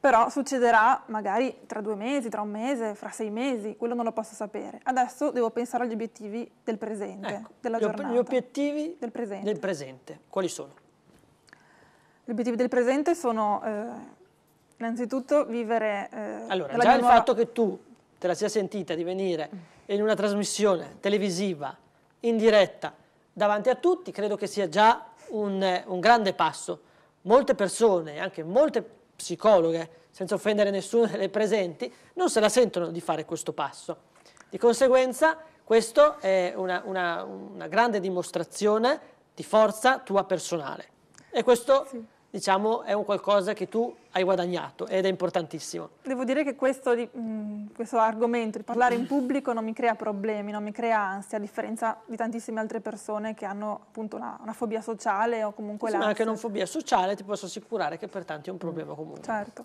S4: Però succederà magari tra due mesi, tra un mese, fra sei mesi, quello non lo posso sapere. Adesso devo pensare agli obiettivi del presente, ecco, della giornata. Gli obiettivi del presente. del
S2: presente. quali sono?
S4: Gli obiettivi del presente sono eh, innanzitutto vivere... Eh, allora, già il nuova... fatto
S2: che tu te la sia sentita di venire in una trasmissione televisiva, in diretta, davanti a tutti, credo che sia già un, un grande passo. Molte persone, anche molte psicologhe, senza offendere nessuno delle presenti, non se la sentono di fare questo passo. Di conseguenza questa è una, una, una, grande dimostrazione di forza tua personale. E questo sì diciamo, è un qualcosa che tu hai guadagnato ed è importantissimo.
S4: Devo dire che questo, mm, questo, argomento di parlare in pubblico non mi crea problemi, non mi crea ansia, a differenza di tantissime altre persone che hanno appunto una, una fobia sociale o comunque sì, l'ansia. Ma anche non
S2: fobia sociale ti posso assicurare che per tanti è un problema comunque.
S4: Certo.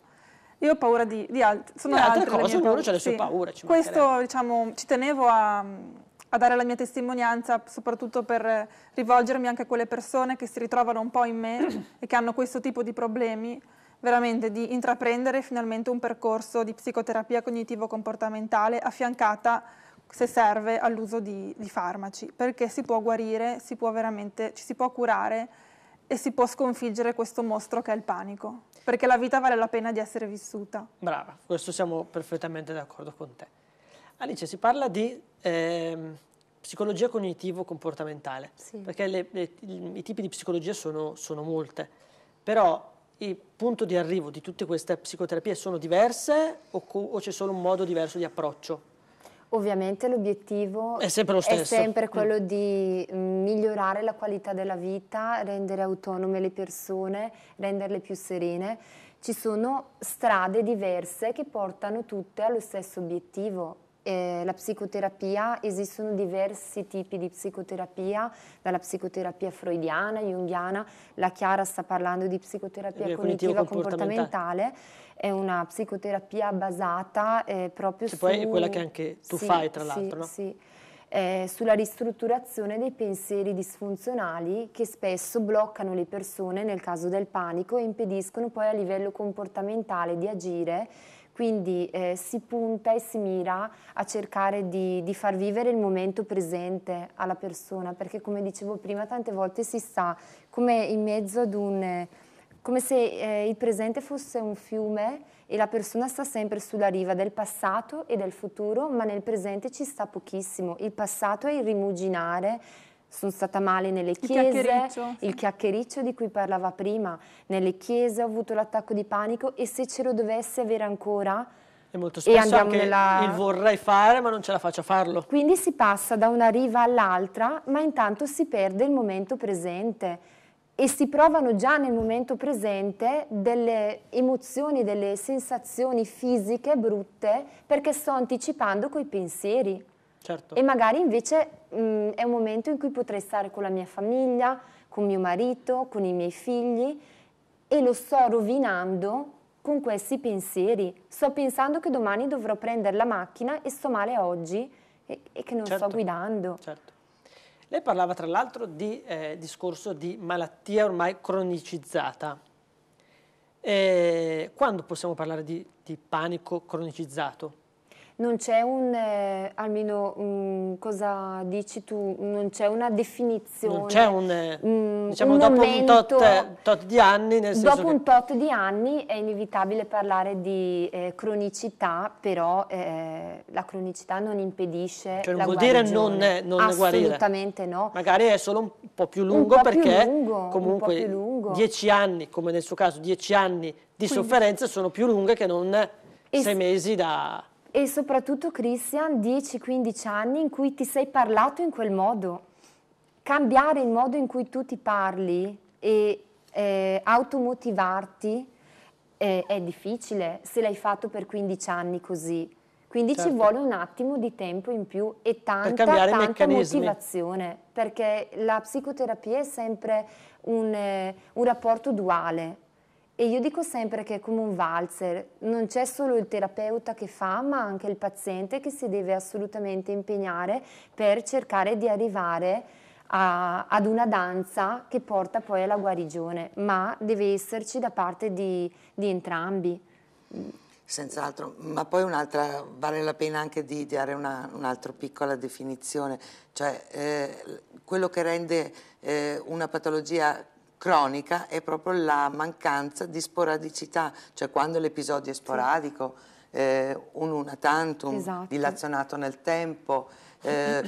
S4: Io ho paura di, di alt sono altre, altre cose, ognuno ha le sue paure. Ci questo diciamo, ci tenevo a, mm, a dare la mia testimonianza, soprattutto per eh, rivolgermi anche a quelle persone che si ritrovano un po' in me e che hanno questo tipo di problemi, veramente di intraprendere finalmente un percorso di psicoterapia cognitivo-comportamentale affiancata, se serve, all'uso di, di, farmaci, perché si può guarire, si può ci si può curare e si può sconfiggere questo mostro che è il panico, perché la vita vale la pena di essere vissuta.
S2: Brava, questo siamo perfettamente d'accordo con te. Alice, si parla di eh, psicologia cognitivo-comportamentale, sì. perché le, le, i tipi di psicologia sono, sono molte, però il punto di arrivo di tutte queste psicoterapie sono diverse o, o c'è solo un modo diverso di approccio?
S1: Ovviamente l'obiettivo è sempre, lo è sempre mm. quello di mm, migliorare la qualità della vita, rendere autonome le persone, renderle più serene. Ci sono strade diverse che portano tutte allo stesso obiettivo, eh, la psicoterapia, esistono diversi tipi di psicoterapia, dalla psicoterapia freudiana, junghiana, la Chiara sta parlando di psicoterapia cognitiva comportamentale, è una psicoterapia basata eh, proprio che su... poi è quella che anche tu sì, fai tra l'altro, sì, no? Sì. Eh, sulla ristrutturazione dei pensieri disfunzionali che spesso bloccano le persone nel caso del panico e impediscono poi a livello comportamentale di agire quindi eh, si punta e si mira a cercare di, di, far vivere il momento presente alla persona, perché come dicevo prima, tante volte si sta come in mezzo ad un... come se eh, il presente fosse un fiume e la persona sta sempre sulla riva del passato e del futuro, ma nel presente ci sta pochissimo. Il passato è il rimuginare sono stata male nelle chiese, il chiacchiericcio, il chiacchiericcio di cui parlava prima, nelle chiese ho avuto l'attacco di panico e se ce lo dovessi avere ancora... E molto spesso e anche nella... il
S2: vorrei fare ma non ce la faccio a farlo.
S1: Quindi si passa da una riva all'altra ma intanto si perde il momento presente e si provano già nel momento presente delle emozioni, delle sensazioni fisiche brutte perché sto anticipando coi pensieri. Certo. E magari invece mh, è un momento in cui potrei stare con la mia famiglia, con mio marito, con i miei figli e lo sto rovinando con questi pensieri. Sto pensando che domani dovrò prendere la macchina e sto male oggi e, e che non certo. sto guidando. Certo.
S2: Lei parlava tra l'altro di eh, discorso di malattia ormai cronicizzata. E eh, quando possiamo parlare di, di panico cronicizzato?
S1: non c'è un, eh, almeno mh, mm, cosa dici tu, non c'è una definizione. Non c'è un,
S2: mh, mm, eh, diciamo, un dopo momento, un tot, eh, tot, di anni. Nel senso dopo che... un
S1: tot di anni è inevitabile parlare di eh, cronicità, però eh, la cronicità non impedisce cioè, non la vuol guarigione. dire non, è, non guarire. Assolutamente no. Magari
S2: è solo un po' più lungo po perché più lungo, comunque lungo. dieci anni, come nel suo caso dieci anni di Quindi. sofferenza sono più lunghe che non... sei mesi da,
S1: e soprattutto Christian 10-15 anni in cui ti sei parlato in quel modo. Cambiare il modo in cui tu ti parli e eh, automotivarti eh, è difficile se l'hai fatto per 15 anni così. Quindi certo. ci vuole un attimo di tempo in più e tanta, tanta motivazione, perché la psicoterapia è sempre un, eh, un rapporto duale, e io dico sempre che è come un valzer, non c'è solo il terapeuta che fa, ma anche il paziente che si deve assolutamente impegnare per cercare di arrivare a, ad una danza che porta poi alla guarigione, ma deve esserci da parte di, di entrambi. Senz'altro,
S3: ma poi un'altra, vale la pena anche di dare un'altra piccola definizione, cioè eh, quello che rende eh, una patologia cronica è proprio la mancanza di sporadicità, cioè quando l'episodio è sporadico, eh, un una tantum, esatto. dilazionato nel tempo, eh,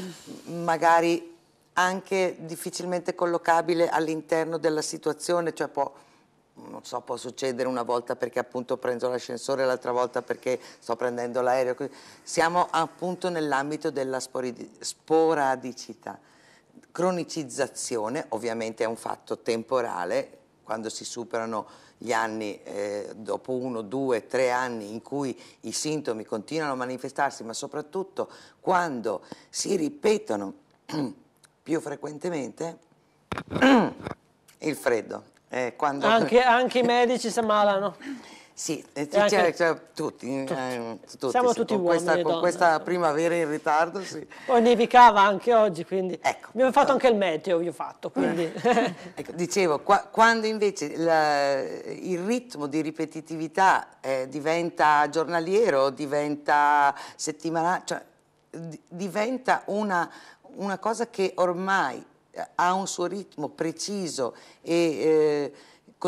S3: magari anche difficilmente collocabile all'interno della situazione, cioè può, so, può, succedere una volta perché appunto prendo l'ascensore, l'altra volta perché sto prendendo l'aereo. Siamo appunto nell'ambito della sporadicità cronicizzazione, ovviamente è un fatto temporale, quando si superano gli anni eh, dopo uno, due, tre anni in cui i sintomi continuano a manifestarsi, ma soprattutto quando si ripetono più frequentemente il freddo. Eh, quando... anche, anche i medici si ammalano. Sì, eh, anche... Eh, cioè, tutti, eh, tutti. Eh, tutti, Siamo sì, tutti con uomini questa, Con questa primavera in ritardo, sì.
S2: Poi nevicava anche oggi, quindi... Ecco, abbiamo fatto anche il meteo, vi ho fatto,
S3: quindi... Eh. ecco, dicevo, qua, quando invece la, il ritmo di ripetitività eh, diventa giornaliero, diventa settimanale, cioè diventa una, una, cosa che ormai ha un suo ritmo preciso e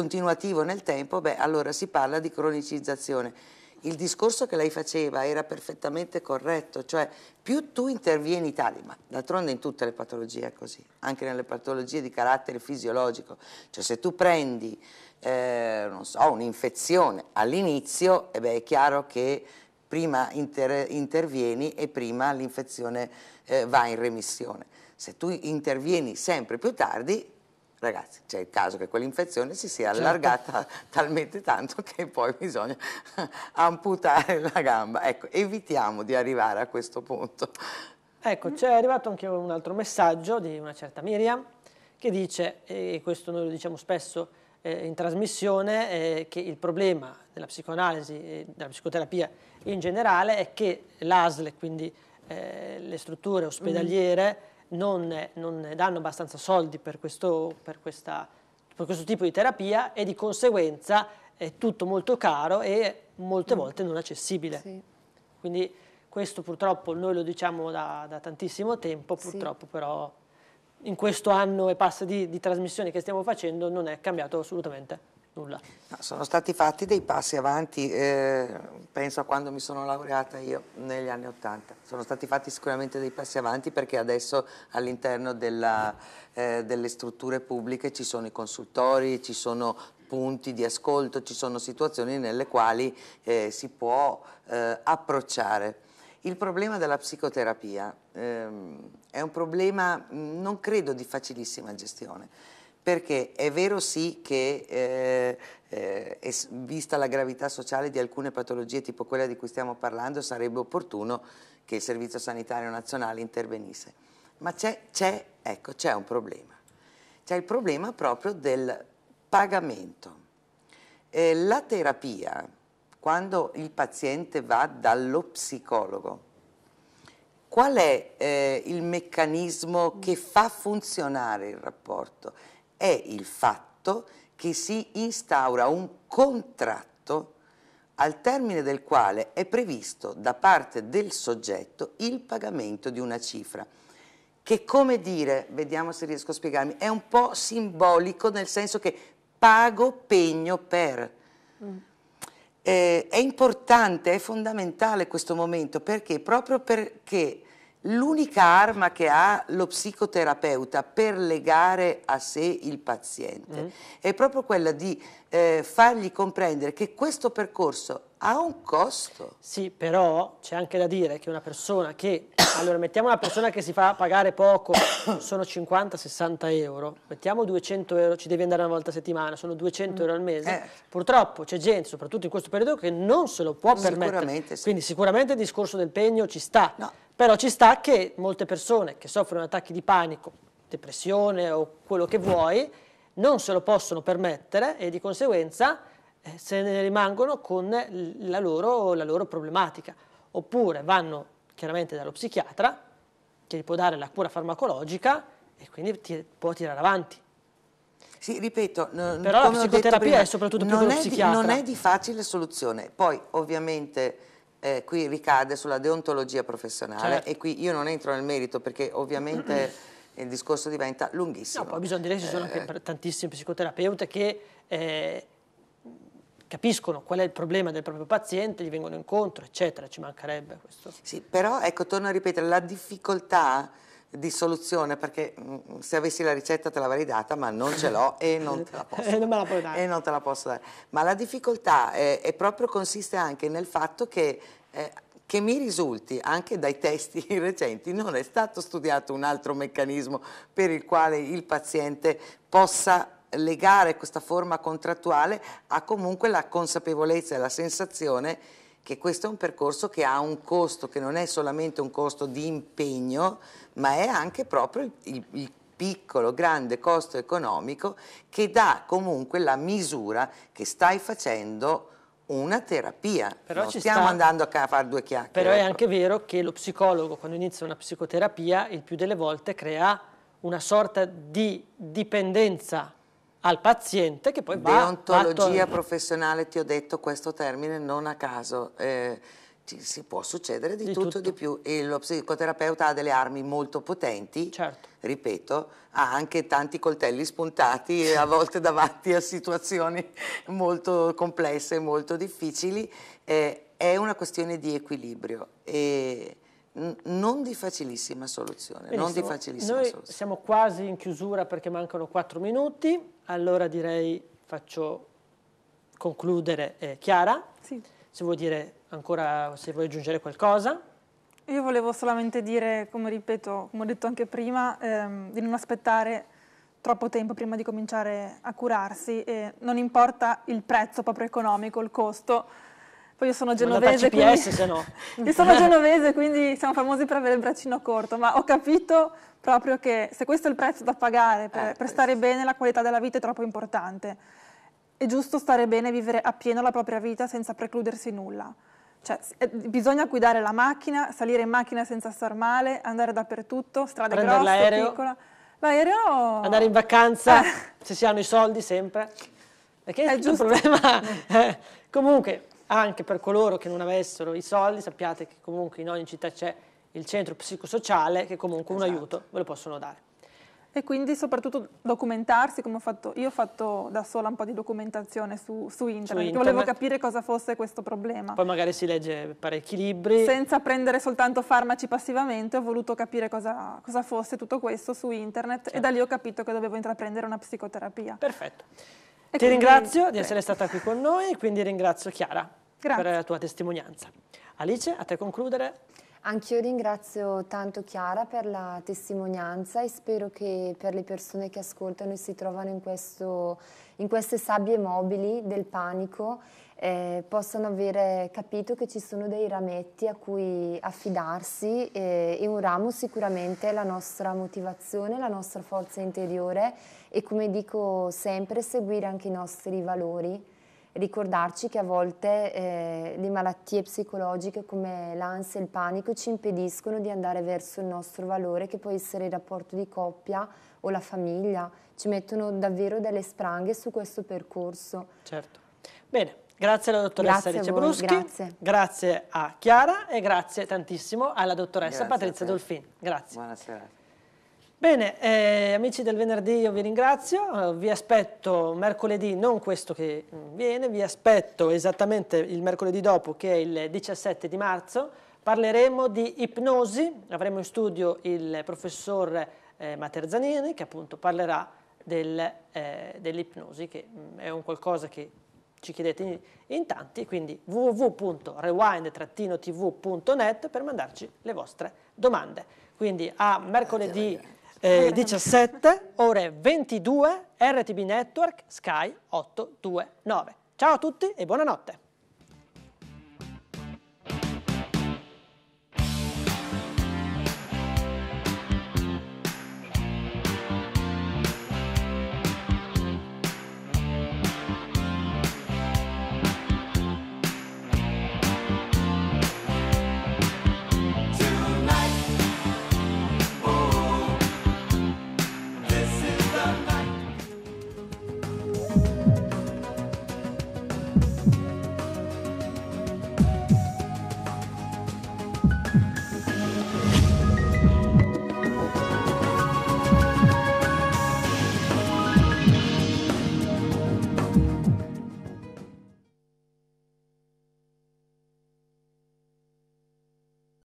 S3: continuativo nel tempo, beh, allora si parla di cronicizzazione. Il discorso che lei faceva era perfettamente corretto, cioè più tu intervieni tali, ma d'altronde in tutte le patologie è così, anche nelle patologie di carattere fisiologico, cioè se tu prendi, eh, so, un'infezione all'inizio, eh è chiaro che prima inter intervieni e prima l'infezione eh, va in remissione. Se tu intervieni sempre più tardi, Ragazzi, c'è il caso che quell'infezione si sia certo. allargata talmente tanto che poi bisogna amputare la gamba. Ecco, evitiamo di arrivare a questo punto. Ecco, c'è arrivato anche
S2: un altro messaggio di una certa Miriam che dice, e questo noi lo diciamo spesso eh, in trasmissione, eh, che il problema della psicoanalisi e della psicoterapia in generale è che l'ASL, quindi eh, le strutture mm. ospedaliere, mm non, non danno abbastanza soldi per questo, per, questa, per questo, tipo di terapia e di conseguenza è tutto molto caro e molte mm. volte non accessibile. Sì. Quindi questo purtroppo noi lo diciamo da, da tantissimo tempo, purtroppo sì. però in questo anno e passa di, di trasmissioni che stiamo facendo non è cambiato assolutamente
S3: nulla. No, sono stati fatti dei passi avanti, eh, penso a quando mi sono laureata io negli anni Ottanta, sono stati fatti sicuramente dei passi avanti perché adesso all'interno eh, delle strutture pubbliche ci sono i consultori, ci sono punti di ascolto, ci sono situazioni nelle quali eh, si può eh, approcciare. Il problema della psicoterapia ehm, è un problema, mm, non credo, di facilissima gestione. Perché è vero sì che, eh, eh, vista la gravità sociale di alcune patologie tipo quella di cui stiamo parlando, sarebbe opportuno che il Servizio Sanitario Nazionale intervenisse. Ma c'è, ecco, un problema. C'è il problema proprio del pagamento. Eh, la terapia, quando il paziente va dallo psicologo, qual è eh, il meccanismo che fa funzionare il rapporto? È il fatto che si instaura un contratto al termine del quale è previsto da parte del soggetto il pagamento di una cifra che come dire, vediamo se riesco a spiegarmi, è un po' simbolico nel senso che pago pegno per... Mm. Eh, è importante, è fondamentale questo momento perché proprio perché l'unica arma che ha lo psicoterapeuta per legare a sé il paziente mm. è proprio quella di eh, fargli comprendere che questo percorso ha un costo.
S2: Sì, però c'è anche da dire che una persona che, allora mettiamo una persona che si fa pagare poco, sono 50-60 euro, mettiamo 200 euro, ci devi andare una volta a settimana, sono 200 mm. euro al mese, eh. purtroppo c'è gente, soprattutto in questo periodo, che non se lo può permettere. Sicuramente sì. Quindi sicuramente il discorso del pegno ci sta. No però ci sta che molte persone che soffrono attacchi di panico, depressione o quello che vuoi, non se lo possono permettere e di conseguenza eh, se ne rimangono con la loro, la loro problematica. Oppure vanno chiaramente dallo psichiatra che gli può dare la cura farmacologica e quindi ti, può tirare avanti. Sì, ripeto, no, però la psicoterapia prima, è soprattutto più non è, di, non è
S3: di facile soluzione. Poi ovviamente eh, qui ricade sulla deontologia professionale certo. e qui io non entro nel merito perché ovviamente il discorso diventa lunghissimo. No,
S2: poi bisogna dire che ci sono eh, anche tantissime psicoterapeute che eh, capiscono qual è il problema del proprio paziente, gli vengono incontro, eccetera, ci mancherebbe questo.
S3: Sì, però ecco, torno a ripetere, la difficoltà di soluzione, perché mh, mm, se avessi la ricetta te l'avrei data, ma non ce l'ho e non te la posso dare. Eh, non me la puoi dare. E non te la posso dare. Ma la difficoltà è, eh, è proprio consiste anche nel fatto che eh, che mi risulti anche dai testi recenti non è stato studiato un altro meccanismo per il quale il paziente possa legare questa forma contrattuale a comunque la consapevolezza e la sensazione che questo è un percorso che ha un costo, che non è solamente un costo di impegno, ma è anche proprio il, il piccolo, grande costo economico che dà comunque la misura che stai facendo una terapia, Però non stiamo sta... andando a fare due chiacchiere. Però è ecco.
S2: anche vero che lo psicologo quando inizia una psicoterapia il più delle volte crea una sorta di dipendenza al paziente che poi va... Deontologia va
S3: professionale, ti ho detto questo termine non a caso. Eh, ci, si può succedere di, di tutto, tutto di più e lo psicoterapeuta ha delle armi molto potenti, certo. ripeto, ha anche tanti coltelli spuntati a volte davanti a situazioni molto complesse, molto difficili, eh, è una questione di equilibrio. E, non di facilissima soluzione. Benissimo. Non di facilissima Noi soluzione.
S2: siamo quasi in chiusura perché mancano 4 minuti, allora direi faccio concludere eh, Chiara, sì. se vuoi dire ancora se vuoi aggiungere qualcosa. Io volevo solamente dire, come ripeto, come ho detto anche
S4: prima, ehm, di non aspettare troppo tempo prima di cominciare a curarsi e non importa il prezzo proprio economico, il costo. Poi io sono genovese, CPS, se no. io sono genovese, quindi siamo famosi per avere il braccino corto, ma ho capito proprio che se questo è il prezzo da pagare per, eh, per stare bene, la qualità della vita è troppo importante. È giusto stare bene e vivere appieno la propria vita senza precludersi nulla. Cioè, eh, bisogna guidare la macchina, salire in macchina senza star male, andare dappertutto, strade Prendere grosse, l'aereo. piccola. L'aereo... Andare
S2: in vacanza, eh. se si hanno i soldi sempre. Perché è, è giusto. un problema. comunque, anche per coloro che non avessero i soldi, sappiate che comunque in ogni città c'è il centro psicosociale che comunque esatto. un aiuto ve lo possono dare.
S4: E quindi soprattutto documentarsi, come ho fatto io, ho fatto da sola un po' di documentazione su, su, internet, su internet, volevo capire cosa fosse questo problema. Poi
S2: magari si legge parecchi libri. Senza
S4: prendere soltanto farmaci passivamente, ho voluto capire cosa, cosa fosse tutto questo su internet certo. e da lì ho capito che dovevo intraprendere una psicoterapia. Perfetto.
S1: E Ti quindi, ringrazio di essere
S2: stata qui con noi, quindi ringrazio Chiara Grazie. per la tua testimonianza. Alice, a te concludere.
S1: Anch'io ringrazio tanto Chiara per la testimonianza e spero che per le persone che ascoltano e si trovano in, questo, in queste sabbie mobili del panico eh, possano avere capito che ci sono dei rametti a cui affidarsi eh, e un ramo sicuramente è la nostra motivazione, la nostra forza interiore e come dico sempre seguire anche i nostri valori ricordarci che a volte eh, le malattie psicologiche come l'ansia e il panico ci impediscono di andare verso il nostro valore che può essere il rapporto di coppia o la famiglia, ci mettono davvero delle spranghe su questo percorso.
S2: Certo. Bene. Grazie alla dottoressa Alice Bruschi, grazie. grazie. a Chiara e grazie tantissimo alla dottoressa grazie Patrizia Dolfin. Grazie. Buonasera. Bene, eh, amici del venerdì io vi ringrazio, eh, vi aspetto mercoledì, non questo che mm, viene, vi aspetto esattamente il mercoledì dopo che è il 17 di marzo, parleremo di ipnosi, avremo in studio il professor eh, Materzanini che appunto parlerà del, eh, dell'ipnosi che mh, mm, è un qualcosa che ci chiedete in, in tanti, quindi www.rewind-tv.net per mandarci le vostre domande. Quindi a mercoledì eh, 17 ore 22 RTB Network Sky 829. Ciao a tutti e buonanotte.